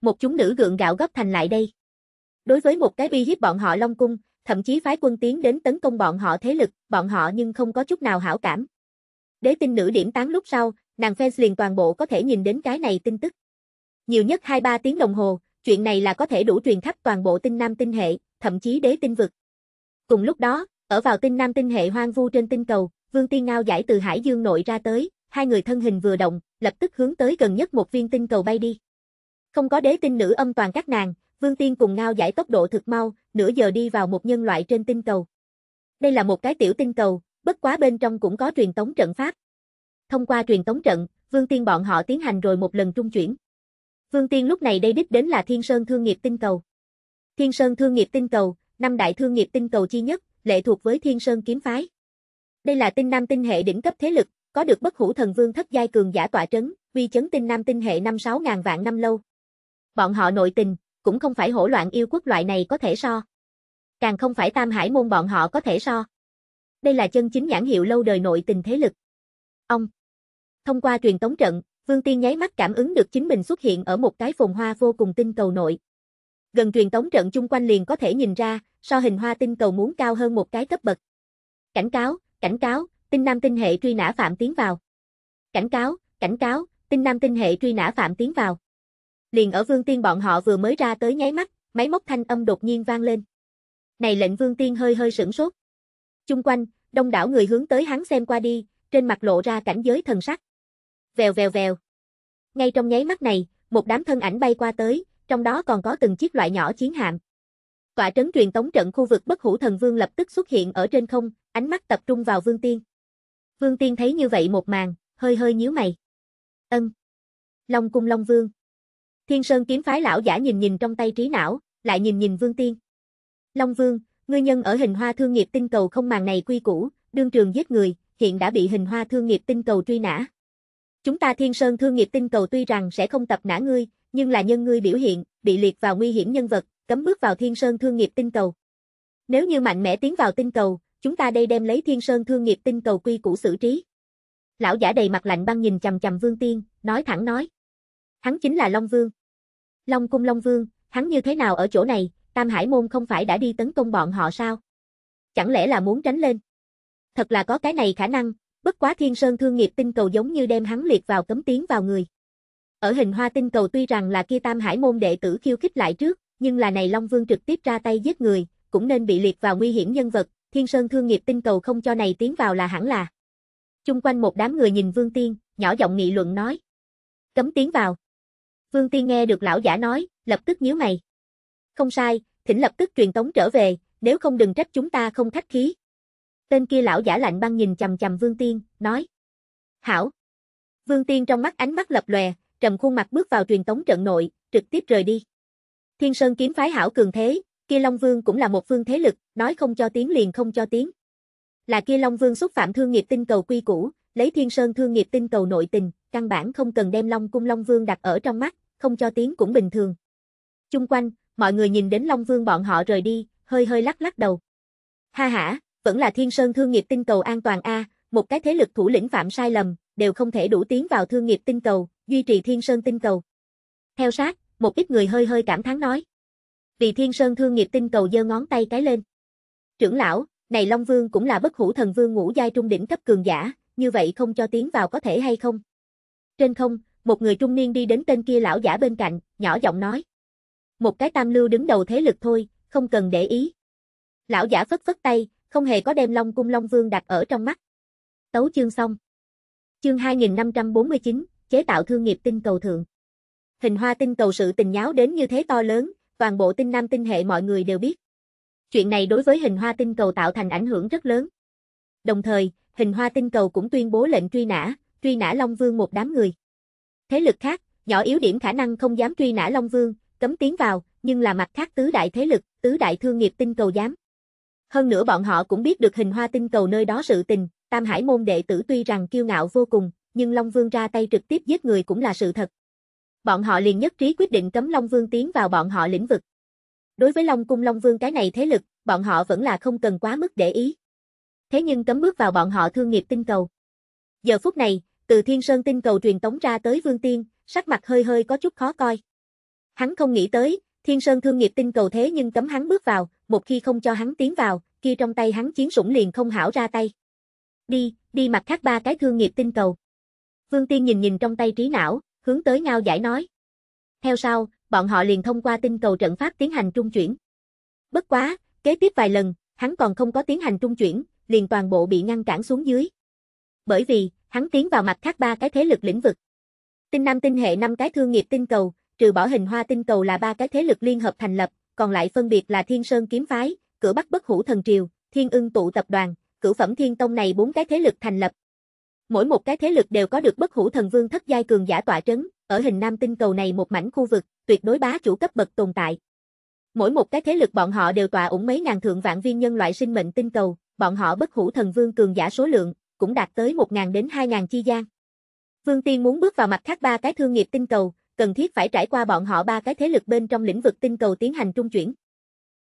Một chúng nữ gượng gạo gấp thành lại đây. Đối với một cái uy hiếp bọn họ Long Cung, thậm chí phái quân tiến đến tấn công bọn họ thế lực, bọn họ nhưng không có chút nào hảo cảm. Đế tinh nữ điểm tán lúc sau, nàng fans liền toàn bộ có thể nhìn đến cái này tin tức. Nhiều nhất 2-3 tiếng đồng hồ, chuyện này là có thể đủ truyền khắp toàn bộ tinh nam tinh hệ, thậm chí đế tinh vực. Cùng lúc đó, ở vào tinh nam tinh hệ hoang vu trên tinh cầu, Vương Tiên Ngao giải từ Hải Dương nội ra tới, hai người thân hình vừa động, lập tức hướng tới gần nhất một viên tinh cầu bay đi. Không có đế tinh nữ âm toàn các nàng, Vương Tiên cùng Ngao giải tốc độ thực mau, nửa giờ đi vào một nhân loại trên tinh cầu. Đây là một cái tiểu tinh cầu, bất quá bên trong cũng có truyền tống trận pháp. Thông qua truyền tống trận, Vương Tiên bọn họ tiến hành rồi một lần trung chuyển. Vương Tiên lúc này đây đích đến là Thiên Sơn Thương nghiệp tinh cầu. Thiên Sơn Thương nghiệp tinh cầu, năm đại thương nghiệp tinh cầu chi nhất, lệ thuộc với Thiên Sơn kiếm phái. Đây là tinh nam tinh hệ đỉnh cấp thế lực, có được bất hủ thần vương thất giai cường giả tỏa trấn, uy chấn tinh nam tinh hệ năm sáu ngàn vạn năm lâu. Bọn họ nội tình, cũng không phải hỗn loạn yêu quốc loại này có thể so. Càng không phải tam hải môn bọn họ có thể so. Đây là chân chính nhãn hiệu lâu đời nội tình thế lực. Ông. Thông qua truyền tống trận, Vương Tiên nháy mắt cảm ứng được chính mình xuất hiện ở một cái phồn hoa vô cùng tinh cầu nội. Gần truyền tống trận chung quanh liền có thể nhìn ra, so hình hoa tinh cầu muốn cao hơn một cái cấp bậc. Cảnh cáo, cảnh cáo, tinh nam tinh hệ truy nã phạm tiến vào. Cảnh cáo, cảnh cáo, tinh nam tinh hệ truy nã phạm tiến vào. Liền ở Vương Tiên bọn họ vừa mới ra tới nháy mắt, máy móc thanh âm đột nhiên vang lên. Này lệnh Vương Tiên hơi hơi sửng sốt. Chung quanh, đông đảo người hướng tới hắn xem qua đi, trên mặt lộ ra cảnh giới thần sắc. Vèo vèo vèo. Ngay trong nháy mắt này, một đám thân ảnh bay qua tới, trong đó còn có từng chiếc loại nhỏ chiến hạm. Tọa trấn truyền tống trận khu vực bất hủ thần vương lập tức xuất hiện ở trên không, ánh mắt tập trung vào Vương Tiên. Vương Tiên thấy như vậy một màn, hơi hơi nhíu mày. Ân. Long cung Long Vương. Thiên Sơn kiếm phái lão giả nhìn nhìn trong tay trí não, lại nhìn nhìn Vương Tiên. Long Vương, ngươi nhân ở hình hoa thương nghiệp tinh cầu không màn này quy củ, đương trường giết người, hiện đã bị hình hoa thương nghiệp tinh cầu truy nã. Chúng ta Thiên Sơn thương nghiệp tinh cầu tuy rằng sẽ không tập nã ngươi, nhưng là nhân ngươi biểu hiện, bị liệt vào nguy hiểm nhân vật, cấm bước vào Thiên Sơn thương nghiệp tinh cầu. Nếu như mạnh mẽ tiến vào tinh cầu, chúng ta đây đem lấy thiên sơn thương nghiệp tinh cầu quy củ xử trí. Lão giả đầy mặt lạnh băng nhìn chầm chầm Vương Tiên, nói thẳng nói. Hắn chính là Long Vương. Long cung Long Vương, hắn như thế nào ở chỗ này, Tam Hải Môn không phải đã đi tấn công bọn họ sao? Chẳng lẽ là muốn tránh lên? Thật là có cái này khả năng, bất quá thiên sơn thương nghiệp tinh cầu giống như đem hắn liệt vào cấm tiến vào người. Ở hình hoa tinh cầu tuy rằng là kia Tam Hải Môn đệ tử khiêu khích lại trước, nhưng là này Long Vương trực tiếp ra tay giết người, cũng nên bị liệt vào nguy hiểm nhân vật, Thiên Sơn thương nghiệp tinh cầu không cho này tiến vào là hẳn là. Chung quanh một đám người nhìn Vương Tiên, nhỏ giọng nghị luận nói. Cấm tiến vào. Vương Tiên nghe được lão giả nói, lập tức nhíu mày. Không sai, thỉnh lập tức truyền tống trở về, nếu không đừng trách chúng ta không khách khí. Tên kia lão giả lạnh băng nhìn chầm chầm Vương Tiên, nói. Hảo. Vương Tiên trong mắt ánh mắt lập lòe, trầm khuôn mặt bước vào truyền tống trận nội, trực tiếp rời đi. Thiên Sơn kiếm phái hảo cường thế, kia Long Vương cũng là một phương thế lực, nói không cho tiếng liền không cho tiếng. Là kia Long Vương xúc phạm thương nghiệp tinh cầu quy củ, lấy Thiên Sơn thương nghiệp tinh cầu nội tình, căn bản không cần đem Long cung Long Vương đặt ở trong mắt, không cho tiếng cũng bình thường. Chung quanh, mọi người nhìn đến Long Vương bọn họ rời đi, hơi hơi lắc lắc đầu. Ha ha, vẫn là Thiên Sơn thương nghiệp tinh cầu an toàn a, một cái thế lực thủ lĩnh phạm sai lầm, đều không thể đủ tiếng vào thương nghiệp tinh cầu, duy trì Thiên Sơn tinh cầu. Theo sát, một ít người hơi hơi cảm thán nói vì thiên sơn thương nghiệp tinh cầu giơ ngón tay cái lên. Trưởng lão, này Long Vương cũng là bất hủ thần vương ngũ giai trung đỉnh cấp cường giả, như vậy không cho tiến vào có thể hay không? Trên không, một người trung niên đi đến tên kia lão giả bên cạnh, nhỏ giọng nói. Một cái tam lưu đứng đầu thế lực thôi, không cần để ý. Lão giả phất phất tay, không hề có đem Long Cung Long Vương đặt ở trong mắt. Tấu chương xong. Chương 2549, chế tạo thương nghiệp tinh cầu thượng. Hình hoa tinh cầu sự tình nháo đến như thế to lớn, toàn bộ tinh nam tinh hệ mọi người đều biết. Chuyện này đối với hình hoa tinh cầu tạo thành ảnh hưởng rất lớn. Đồng thời, hình hoa tinh cầu cũng tuyên bố lệnh truy nã, truy nã Long Vương một đám người. Thế lực khác, nhỏ yếu điểm khả năng không dám truy nã Long Vương, cấm tiến vào, nhưng là mặt khác tứ đại thế lực, tứ đại thương nghiệp tinh cầu dám. Hơn nữa bọn họ cũng biết được hình hoa tinh cầu nơi đó sự tình, Tam Hải môn đệ tử tuy rằng kiêu ngạo vô cùng, nhưng Long Vương ra tay trực tiếp giết người cũng là sự thật, bọn họ liền nhất trí quyết định cấm Long Vương tiến vào bọn họ lĩnh vực. Đối với Long Cung Long Vương cái này thế lực, bọn họ vẫn là không cần quá mức để ý. Thế nhưng cấm bước vào bọn họ thương nghiệp tinh cầu. Giờ phút này, từ Thiên Sơn tinh cầu truyền tống ra tới Vương Tiên, sắc mặt hơi hơi có chút khó coi. Hắn không nghĩ tới, Thiên Sơn thương nghiệp tinh cầu thế nhưng cấm hắn bước vào, một khi không cho hắn tiến vào, kia trong tay hắn chiến sủng liền không hảo ra tay. Đi, đi mặt khác ba cái thương nghiệp tinh cầu. Vương Tiên nhìn nhìn trong tay trí não, hướng tới ngao giải nói. Theo sau, bọn họ liền thông qua tinh cầu trận pháp tiến hành trung chuyển. Bất quá, kế tiếp vài lần, hắn còn không có tiến hành trung chuyển, liền toàn bộ bị ngăn cản xuống dưới. Bởi vì, hắn tiến vào mặt khác ba cái thế lực lĩnh vực. Tinh Nam tinh hệ năm cái thương nghiệp tinh cầu, trừ bỏ hình hoa tinh cầu là ba cái thế lực liên hợp thành lập, còn lại phân biệt là Thiên Sơn kiếm phái, Cửa Bắc Bất Hủ thần triều, Thiên Ưng tụ tập đoàn, Cửu phẩm Thiên Tông này bốn cái thế lực thành lập, Mỗi một cái thế lực đều có được bất hủ thần vương thất giai cường giả tọa trấn, ở hình nam tinh cầu này một mảnh khu vực, tuyệt đối bá chủ cấp bậc tồn tại. Mỗi một cái thế lực bọn họ đều tọa ủng mấy ngàn thượng vạn viên nhân loại sinh mệnh tinh cầu, bọn họ bất hủ thần vương cường giả số lượng, cũng đạt tới 1.000 đến 2.000 chi gian. Vương Tiên muốn bước vào mặt khác ba cái thương nghiệp tinh cầu, cần thiết phải trải qua bọn họ ba cái thế lực bên trong lĩnh vực tinh cầu tiến hành trung chuyển.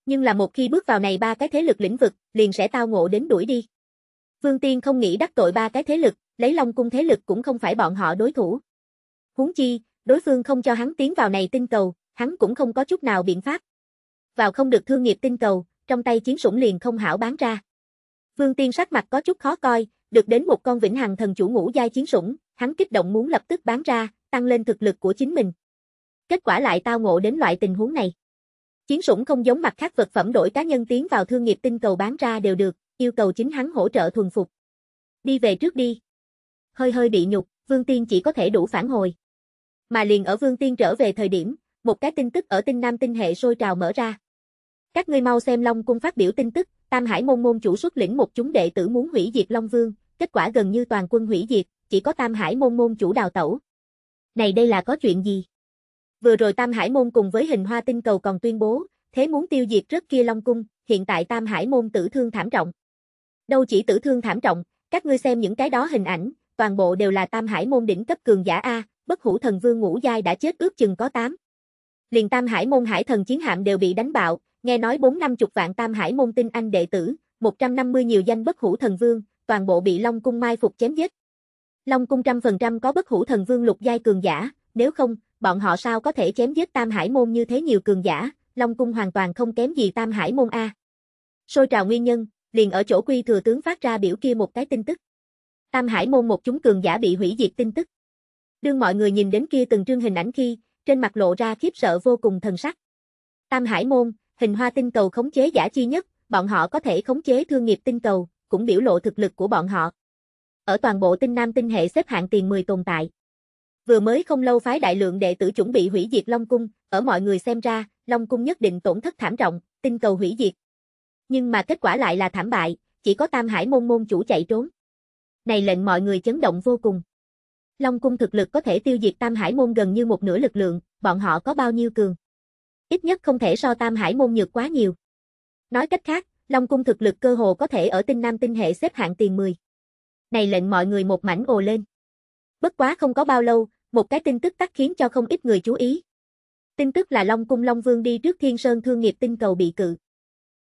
Nhưng là một khi bước vào này ba cái thế lực lĩnh vực, liền sẽ tao ngộ đến đuổi đi. Vương Tiên không nghĩ đắc tội ba cái thế lực, lấy Long cung thế lực cũng không phải bọn họ đối thủ. Huống chi, đối phương không cho hắn tiến vào này tinh cầu, hắn cũng không có chút nào biện pháp. Vào không được thương nghiệp tinh cầu, trong tay chiến sủng liền không hảo bán ra. Vương Tiên sắc mặt có chút khó coi, được đến một con vĩnh hằng thần chủ ngũ giai chiến sủng, hắn kích động muốn lập tức bán ra, tăng lên thực lực của chính mình. Kết quả lại tao ngộ đến loại tình huống này. Chiến sủng không giống mặt khác vật phẩm đổi cá nhân tiến vào thương nghiệp tinh cầu bán ra đều được, yêu cầu chính hắn hỗ trợ thuần phục. Đi về trước đi hơi hơi bị nhục, Vương Tiên chỉ có thể đủ phản hồi. Mà liền ở Vương Tiên trở về thời điểm, một cái tin tức ở tinh nam tinh hệ sôi trào mở ra. Các ngươi mau xem Long Cung phát biểu tin tức, Tam Hải môn môn chủ xuất lĩnh một chúng đệ tử muốn hủy diệt Long Vương, kết quả gần như toàn quân hủy diệt, chỉ có Tam Hải môn môn chủ đào tẩu. Này đây là có chuyện gì? Vừa rồi Tam Hải môn cùng với hình hoa tinh cầu còn tuyên bố, thế muốn tiêu diệt rất kia Long Cung, hiện tại Tam Hải môn tử thương thảm trọng. Đâu chỉ tử thương thảm trọng, các ngươi xem những cái đó hình ảnh, toàn bộ đều là tam hải môn đỉnh cấp cường giả A, bất hủ thần vương ngũ giai đã chết ước chừng có 8. Liền tam hải môn hải thần chiến hạm đều bị đánh bạo, nghe nói 4-50 vạn tam hải môn tinh anh đệ tử, 150 nhiều danh bất hủ thần vương, toàn bộ bị Long Cung mai phục chém giết. Long Cung trăm phần trăm có bất hủ thần vương lục giai cường giả, nếu không, bọn họ sao có thể chém giết tam hải môn như thế nhiều cường giả, Long Cung hoàn toàn không kém gì tam hải môn A. Sôi trào nguyên nhân, liền ở chỗ quy thừa tướng phát ra biểu kia một cái tin tức. Tam Hải môn một chúng cường giả bị hủy diệt tin tức. Đương mọi người nhìn đến kia từng trương hình ảnh khi, trên mặt lộ ra khiếp sợ vô cùng thần sắc. Tam Hải môn, hình hoa tinh cầu khống chế giả chi nhất, bọn họ có thể khống chế thương nghiệp tinh cầu, cũng biểu lộ thực lực của bọn họ. Ở toàn bộ tinh nam tinh hệ xếp hạng tiền 10 tồn tại. Vừa mới không lâu phái đại lượng đệ tử chuẩn bị hủy diệt Long cung, ở mọi người xem ra, Long cung nhất định tổn thất thảm trọng, tinh cầu hủy diệt. Nhưng mà kết quả lại là thảm bại, chỉ có Tam Hải môn môn chủ chạy trốn này lệnh mọi người chấn động vô cùng. Long cung thực lực có thể tiêu diệt Tam Hải môn gần như một nửa lực lượng, bọn họ có bao nhiêu cường? Ít nhất không thể so Tam Hải môn nhược quá nhiều. Nói cách khác, Long cung thực lực cơ hồ có thể ở tinh nam tinh hệ xếp hạng tiền 10. Này lệnh mọi người một mảnh ồ lên. Bất quá không có bao lâu, một cái tin tức tắt khiến cho không ít người chú ý. Tin tức là Long cung Long Vương đi trước Thiên Sơn thương nghiệp tinh cầu bị cự.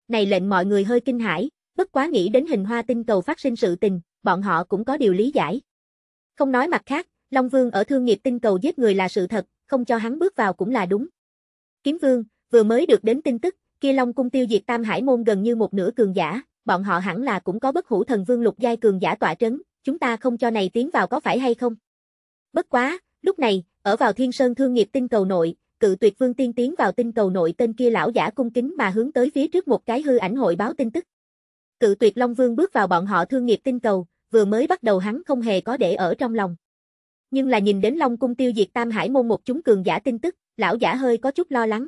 Này lệnh mọi người hơi kinh hãi, bất quá nghĩ đến hình hoa tinh cầu phát sinh sự tình, bọn họ cũng có điều lý giải. Không nói mặt khác, Long Vương ở thương nghiệp tinh cầu giết người là sự thật, không cho hắn bước vào cũng là đúng. Kiếm Vương, vừa mới được đến tin tức, kia Long Cung tiêu diệt Tam Hải Môn gần như một nửa cường giả, bọn họ hẳn là cũng có bất hủ thần vương lục giai cường giả tọa trấn, chúng ta không cho này tiến vào có phải hay không? Bất quá, lúc này, ở vào Thiên Sơn thương nghiệp tinh cầu nội, cự tuyệt vương tiên tiến vào tinh cầu nội tên kia lão giả cung kính mà hướng tới phía trước một cái hư ảnh hội báo tin tức. Cự tuyệt Long Vương bước vào bọn họ thương nghiệp tinh cầu, vừa mới bắt đầu hắn không hề có để ở trong lòng. Nhưng là nhìn đến Long Cung tiêu diệt Tam Hải môn một chúng cường giả tin tức, lão giả hơi có chút lo lắng.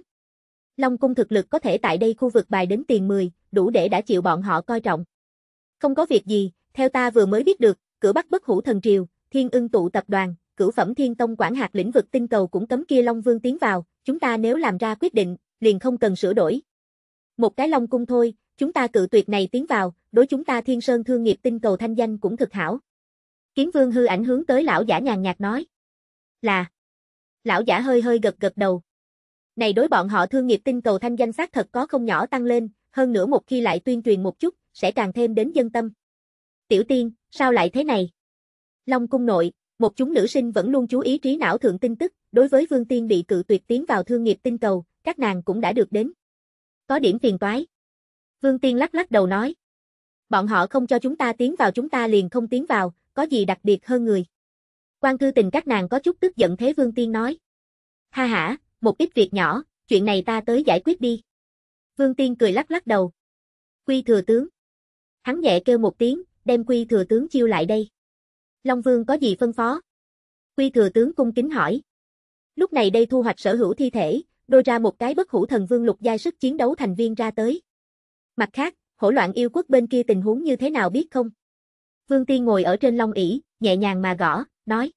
Long Cung thực lực có thể tại đây khu vực bài đến tiền 10, đủ để đã chịu bọn họ coi trọng. Không có việc gì, theo ta vừa mới biết được, cửa bắt Bất Hủ Thần Triều, Thiên Ưng tụ tập đoàn, cửu phẩm Thiên Tông quản hạt lĩnh vực tinh cầu cũng cấm kia Long Vương tiến vào, chúng ta nếu làm ra quyết định, liền không cần sửa đổi. Một cái Long Cung thôi, chúng ta cự tuyệt này tiến vào, đối chúng ta thiên sơn thương nghiệp tinh cầu thanh danh cũng thực hảo. kiến vương hư ảnh hướng tới lão giả nhàn nhạt nói. Là. Lão giả hơi hơi gật gật đầu. Này đối bọn họ thương nghiệp tinh cầu thanh danh xác thật có không nhỏ tăng lên, hơn nữa một khi lại tuyên truyền một chút, sẽ càng thêm đến dân tâm. Tiểu tiên, sao lại thế này? Long cung nội, một chúng nữ sinh vẫn luôn chú ý trí não thượng tin tức, đối với vương tiên bị cự tuyệt tiến vào thương nghiệp tinh cầu, các nàng cũng đã được đến. Có điểm phiền toái. Vương Tiên lắc lắc đầu nói. Bọn họ không cho chúng ta tiến vào chúng ta liền không tiến vào, có gì đặc biệt hơn người. Quan thư tình các nàng có chút tức giận thế Vương Tiên nói. Ha ha, một ít việc nhỏ, chuyện này ta tới giải quyết đi. Vương Tiên cười lắc lắc đầu. Quy thừa tướng. Hắn nhẹ kêu một tiếng, đem quy thừa tướng chiêu lại đây. Long Vương có gì phân phó? Quy thừa tướng cung kính hỏi. Lúc này đây thu hoạch sở hữu thi thể, đôi ra một cái bất hữu thần vương lục giai sức chiến đấu thành viên ra tới. Mặt khác, hỗ loạn yêu quốc bên kia tình huống như thế nào biết không? Vương Tiên ngồi ở trên long ỷ, nhẹ nhàng mà gõ, nói.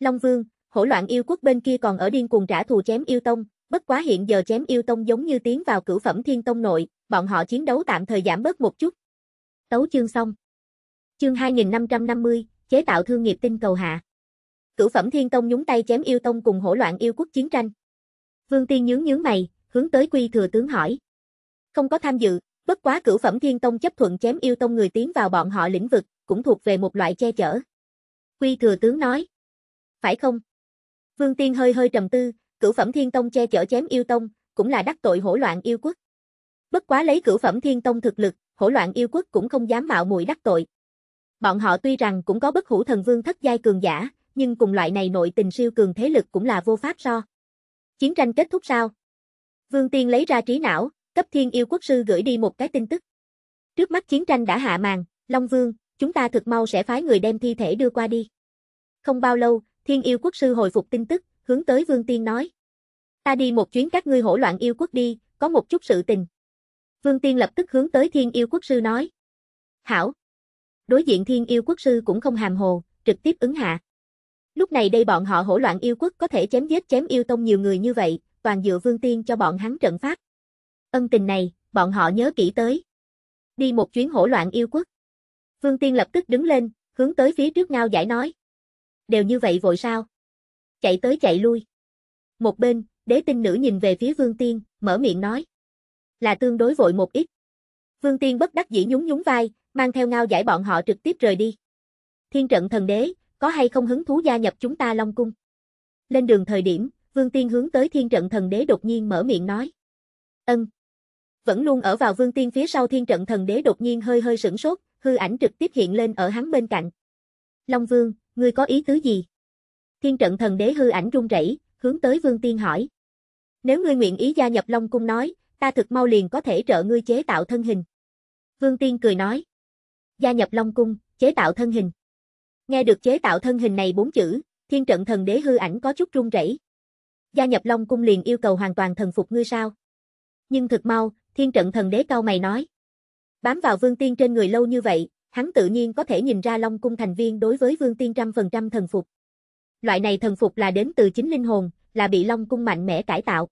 Long Vương, hỗ loạn yêu quốc bên kia còn ở điên cuồng trả thù chém yêu tông, bất quá hiện giờ chém yêu tông giống như tiến vào cửu phẩm thiên tông nội, bọn họ chiến đấu tạm thời giảm bớt một chút. Tấu chương xong. Chương 2550, chế tạo thương nghiệp tinh cầu hạ. Cửu phẩm thiên tông nhúng tay chém yêu tông cùng hỗ loạn yêu quốc chiến tranh. Vương Tiên nhướng nhướng mày, hướng tới Quy thừa tướng hỏi. Không có tham dự, Bất quá cửu phẩm thiên tông chấp thuận chém yêu tông người tiến vào bọn họ lĩnh vực, cũng thuộc về một loại che chở. Quy thừa tướng nói. Phải không? Vương Tiên hơi hơi trầm tư, cửu phẩm thiên tông che chở chém yêu tông, cũng là đắc tội hỗn loạn yêu quốc. Bất quá lấy cửu phẩm thiên tông thực lực, hỗn loạn yêu quốc cũng không dám mạo muội đắc tội. Bọn họ tuy rằng cũng có bất hủ thần vương thất giai cường giả, nhưng cùng loại này nội tình siêu cường thế lực cũng là vô pháp so. Chiến tranh kết thúc sao? Vương Tiên lấy ra trí não, cấp thiên yêu quốc sư gửi đi một cái tin tức. Trước mắt chiến tranh đã hạ màn, Long Vương, chúng ta thực mau sẽ phái người đem thi thể đưa qua đi. Không bao lâu, thiên yêu quốc sư hồi phục tin tức, hướng tới Vương Tiên nói. Ta đi một chuyến các ngươi hỗn loạn yêu quốc đi, có một chút sự tình. Vương Tiên lập tức hướng tới thiên yêu quốc sư nói. Hảo. Đối diện thiên yêu quốc sư cũng không hàm hồ, trực tiếp ứng hạ. Lúc này đây bọn họ hỗ loạn yêu quốc có thể chém giết chém yêu tông nhiều người như vậy, toàn dựa Vương Tiên cho bọn hắn trận pháp. Ân tình này, bọn họ nhớ kỹ tới. Đi một chuyến hỗ loạn yêu quốc. Vương Tiên lập tức đứng lên, hướng tới phía trước ngao giải nói. Đều như vậy vội sao? Chạy tới chạy lui. Một bên, đế tinh nữ nhìn về phía Vương Tiên, mở miệng nói. Là tương đối vội một ít. Vương Tiên bất đắc dĩ nhún nhún vai, mang theo ngao giải bọn họ trực tiếp rời đi. Thiên trận thần đế, có hay không hứng thú gia nhập chúng ta Long Cung? Lên đường thời điểm, Vương Tiên hướng tới thiên trận thần đế đột nhiên mở miệng nói. Ân, vẫn luôn ở vào vương tiên phía sau thiên trận thần đế đột nhiên hơi hơi sửng sốt, hư ảnh trực tiếp hiện lên ở hắn bên cạnh. Long Vương, ngươi có ý tứ gì? Thiên trận thần đế hư ảnh run rẩy, hướng tới vương tiên hỏi. Nếu ngươi nguyện ý gia nhập Long Cung nói, ta thực mau liền có thể trợ ngươi chế tạo thân hình. Vương tiên cười nói. Gia nhập Long Cung, chế tạo thân hình. Nghe được chế tạo thân hình này bốn chữ, thiên trận thần đế hư ảnh có chút run rẩy. Gia nhập Long Cung liền yêu cầu hoàn toàn thần phục ngươi sao? Nhưng thực mau, thiên trận thần đế cao mày nói. Bám vào vương tiên trên người lâu như vậy, hắn tự nhiên có thể nhìn ra Long Cung thành viên đối với vương tiên trăm phần trăm thần phục. Loại này thần phục là đến từ chính linh hồn, là bị Long Cung mạnh mẽ cải tạo.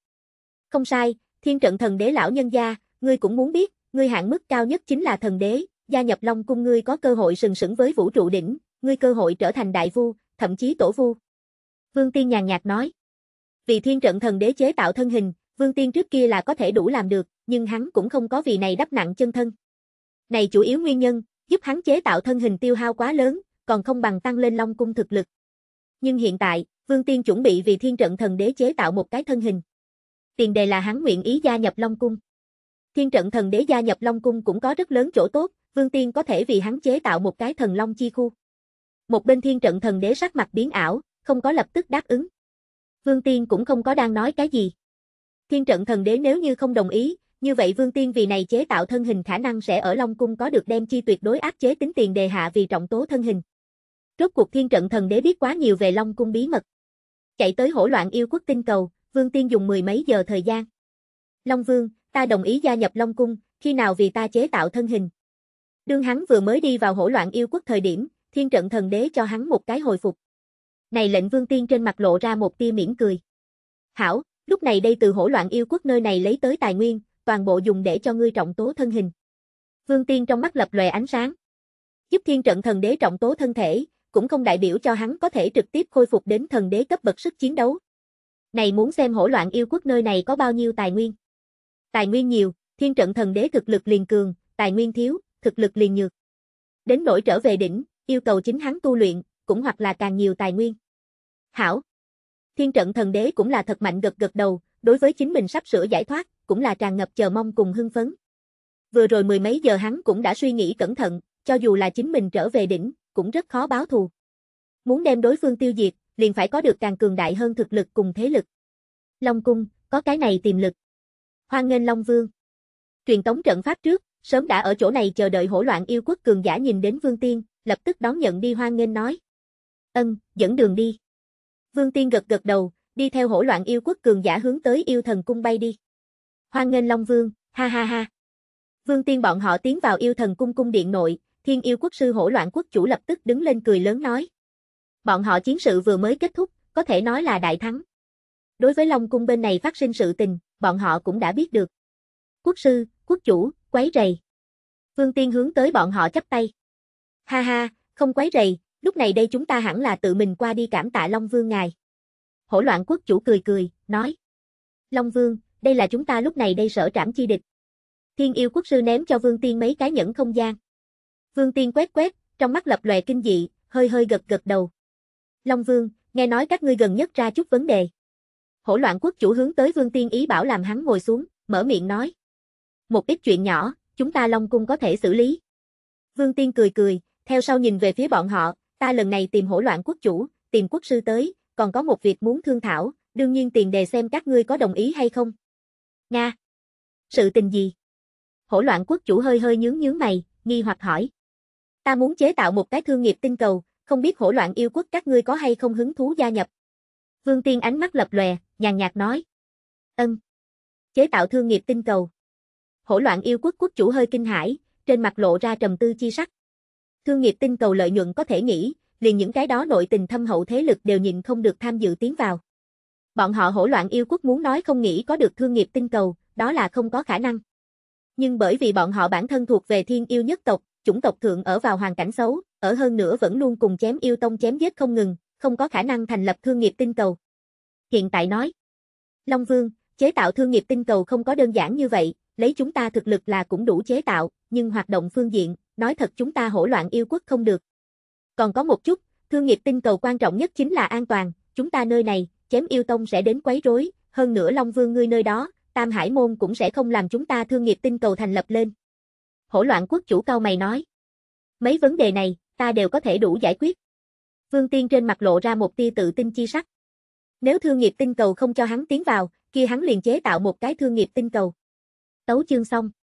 Không sai, thiên trận thần đế lão nhân gia, ngươi cũng muốn biết, ngươi hạng mức cao nhất chính là thần đế, gia nhập Long Cung ngươi có cơ hội sừng sững với vũ trụ đỉnh, ngươi cơ hội trở thành đại vu, thậm chí tổ vu. Vương Tiên nhàn nhạt nói. Vì thiên trận thần đế chế tạo thân hình, Vương Tiên trước kia là có thể đủ làm được, nhưng hắn cũng không có vì này đắp nặng chân thân. Này chủ yếu nguyên nhân, giúp hắn chế tạo thân hình tiêu hao quá lớn, còn không bằng tăng lên Long cung thực lực. Nhưng hiện tại, Vương Tiên chuẩn bị vì Thiên Trận Thần Đế chế tạo một cái thân hình. Tiền đề là hắn nguyện ý gia nhập Long cung. Thiên Trận Thần Đế gia nhập Long cung cũng có rất lớn chỗ tốt, Vương Tiên có thể vì hắn chế tạo một cái thần long chi khu. Một bên Thiên Trận Thần Đế sắc mặt biến ảo, không có lập tức đáp ứng. Vương Tiên cũng không có đang nói cái gì. Thiên trận thần đế nếu như không đồng ý, như vậy Vương Tiên vì này chế tạo thân hình khả năng sẽ ở Long Cung có được đem chi tuyệt đối áp chế tính tiền đề hạ vì trọng tố thân hình. Rốt cuộc thiên trận thần đế biết quá nhiều về Long Cung bí mật. Chạy tới hỗ loạn yêu quốc tinh cầu, Vương Tiên dùng mười mấy giờ thời gian. Long Vương, ta đồng ý gia nhập Long Cung, khi nào vì ta chế tạo thân hình. Đương hắn vừa mới đi vào hỗ loạn yêu quốc thời điểm, thiên trận thần đế cho hắn một cái hồi phục. Này lệnh Vương Tiên trên mặt lộ ra một tia mỉm cười. Hảo, Lúc này đây từ hỗ loạn yêu quốc nơi này lấy tới tài nguyên, toàn bộ dùng để cho ngươi trọng tố thân hình. Vương Tiên trong mắt lập lòe ánh sáng. Giúp thiên trận thần đế trọng tố thân thể, cũng không đại biểu cho hắn có thể trực tiếp khôi phục đến thần đế cấp bậc sức chiến đấu. Này muốn xem hỗ loạn yêu quốc nơi này có bao nhiêu tài nguyên. Tài nguyên nhiều, thiên trận thần đế thực lực liền cường, tài nguyên thiếu, thực lực liền nhược. Đến nỗi trở về đỉnh, yêu cầu chính hắn tu luyện, cũng hoặc là càng nhiều tài nguyên. Hảo, Thiên trận thần đế cũng là thật mạnh gật gật đầu, đối với chính mình sắp sửa giải thoát, cũng là tràn ngập chờ mong cùng hưng phấn. Vừa rồi mười mấy giờ hắn cũng đã suy nghĩ cẩn thận, cho dù là chính mình trở về đỉnh, cũng rất khó báo thù. Muốn đem đối phương tiêu diệt, liền phải có được càng cường đại hơn thực lực cùng thế lực. Long cung, có cái này tiềm lực. Hoan nghênh Long Vương. Truyền tống trận pháp trước, sớm đã ở chỗ này chờ đợi hỗ loạn yêu quốc cường giả nhìn đến Vương Tiên, lập tức đón nhận đi hoan nghênh nói. Ân, dẫn đường đi. Vương Tiên gật gật đầu, đi theo hỗn loạn yêu quốc cường giả hướng tới yêu thần cung bay đi. Hoan nghênh Long Vương, ha ha ha. Vương Tiên bọn họ tiến vào yêu thần cung cung điện nội, thiên yêu quốc sư hỗn loạn quốc chủ lập tức đứng lên cười lớn nói. Bọn họ chiến sự vừa mới kết thúc, có thể nói là đại thắng. Đối với Long Cung bên này phát sinh sự tình, bọn họ cũng đã biết được. Quốc sư, quốc chủ, quấy rầy. Vương Tiên hướng tới bọn họ chắp tay. Ha ha, không quấy rầy, lúc này đây chúng ta hẳn là tự mình qua đi cảm tạ Long Vương ngài. Hổ loạn quốc chủ cười cười, nói. Long Vương, đây là chúng ta lúc này đây sở trảm chi địch. Thiên yêu quốc sư ném cho Vương Tiên mấy cái nhẫn không gian. Vương Tiên quét quét, trong mắt lập lòe kinh dị, hơi hơi gật gật đầu. Long Vương, nghe nói các ngươi gần nhất ra chút vấn đề. Hổ loạn quốc chủ hướng tới Vương Tiên ý bảo làm hắn ngồi xuống, mở miệng nói. Một ít chuyện nhỏ, chúng ta Long Cung có thể xử lý. Vương Tiên cười cười, theo sau nhìn về phía bọn họ, ta lần này tìm hỗ loạn quốc chủ, tìm quốc sư tới, còn có một việc muốn thương thảo, đương nhiên tiền đề xem các ngươi có đồng ý hay không. Nga. Sự tình gì? hỗ loạn quốc chủ hơi hơi nhướng nhướng mày, nghi hoặc hỏi. Ta muốn chế tạo một cái thương nghiệp tinh cầu, không biết hỗ loạn yêu quốc các ngươi có hay không hứng thú gia nhập. Vương Tiên ánh mắt lập lòe, nhàn nhạt nói. Ân. Chế tạo thương nghiệp tinh cầu. hỗ loạn yêu quốc quốc chủ hơi kinh hãi, trên mặt lộ ra trầm tư chi sắc. Thương nghiệp tinh cầu lợi nhuận có thể nghĩ, liền những cái đó nội tình thâm hậu thế lực đều nhìn không được tham dự tiến vào. Bọn họ hỗ loạn yêu quốc muốn nói không nghĩ có được thương nghiệp tinh cầu, đó là không có khả năng. Nhưng bởi vì bọn họ bản thân thuộc về thiên yêu nhất tộc, chủng tộc thượng ở vào hoàn cảnh xấu, ở hơn nữa vẫn luôn cùng chém yêu tông chém giết không ngừng, không có khả năng thành lập thương nghiệp tinh cầu. Hiện tại nói, Long Vương, chế tạo thương nghiệp tinh cầu không có đơn giản như vậy, lấy chúng ta thực lực là cũng đủ chế tạo, nhưng hoạt động phương diện, nói thật chúng ta hỗn loạn yêu quốc không được. Còn có một chút, thương nghiệp tinh cầu quan trọng nhất chính là an toàn, chúng ta nơi này, chém yêu tông sẽ đến quấy rối, hơn nữa Long Vương ngươi nơi đó, Tam Hải Môn cũng sẽ không làm chúng ta thương nghiệp tinh cầu thành lập lên. Hỗn loạn quốc chủ cao mày nói. Mấy vấn đề này, ta đều có thể đủ giải quyết. Vương Tiên trên mặt lộ ra một tia tự tin chi sắc. Nếu thương nghiệp tinh cầu không cho hắn tiến vào, kia hắn liền chế tạo một cái thương nghiệp tinh cầu. Tấu chương xong.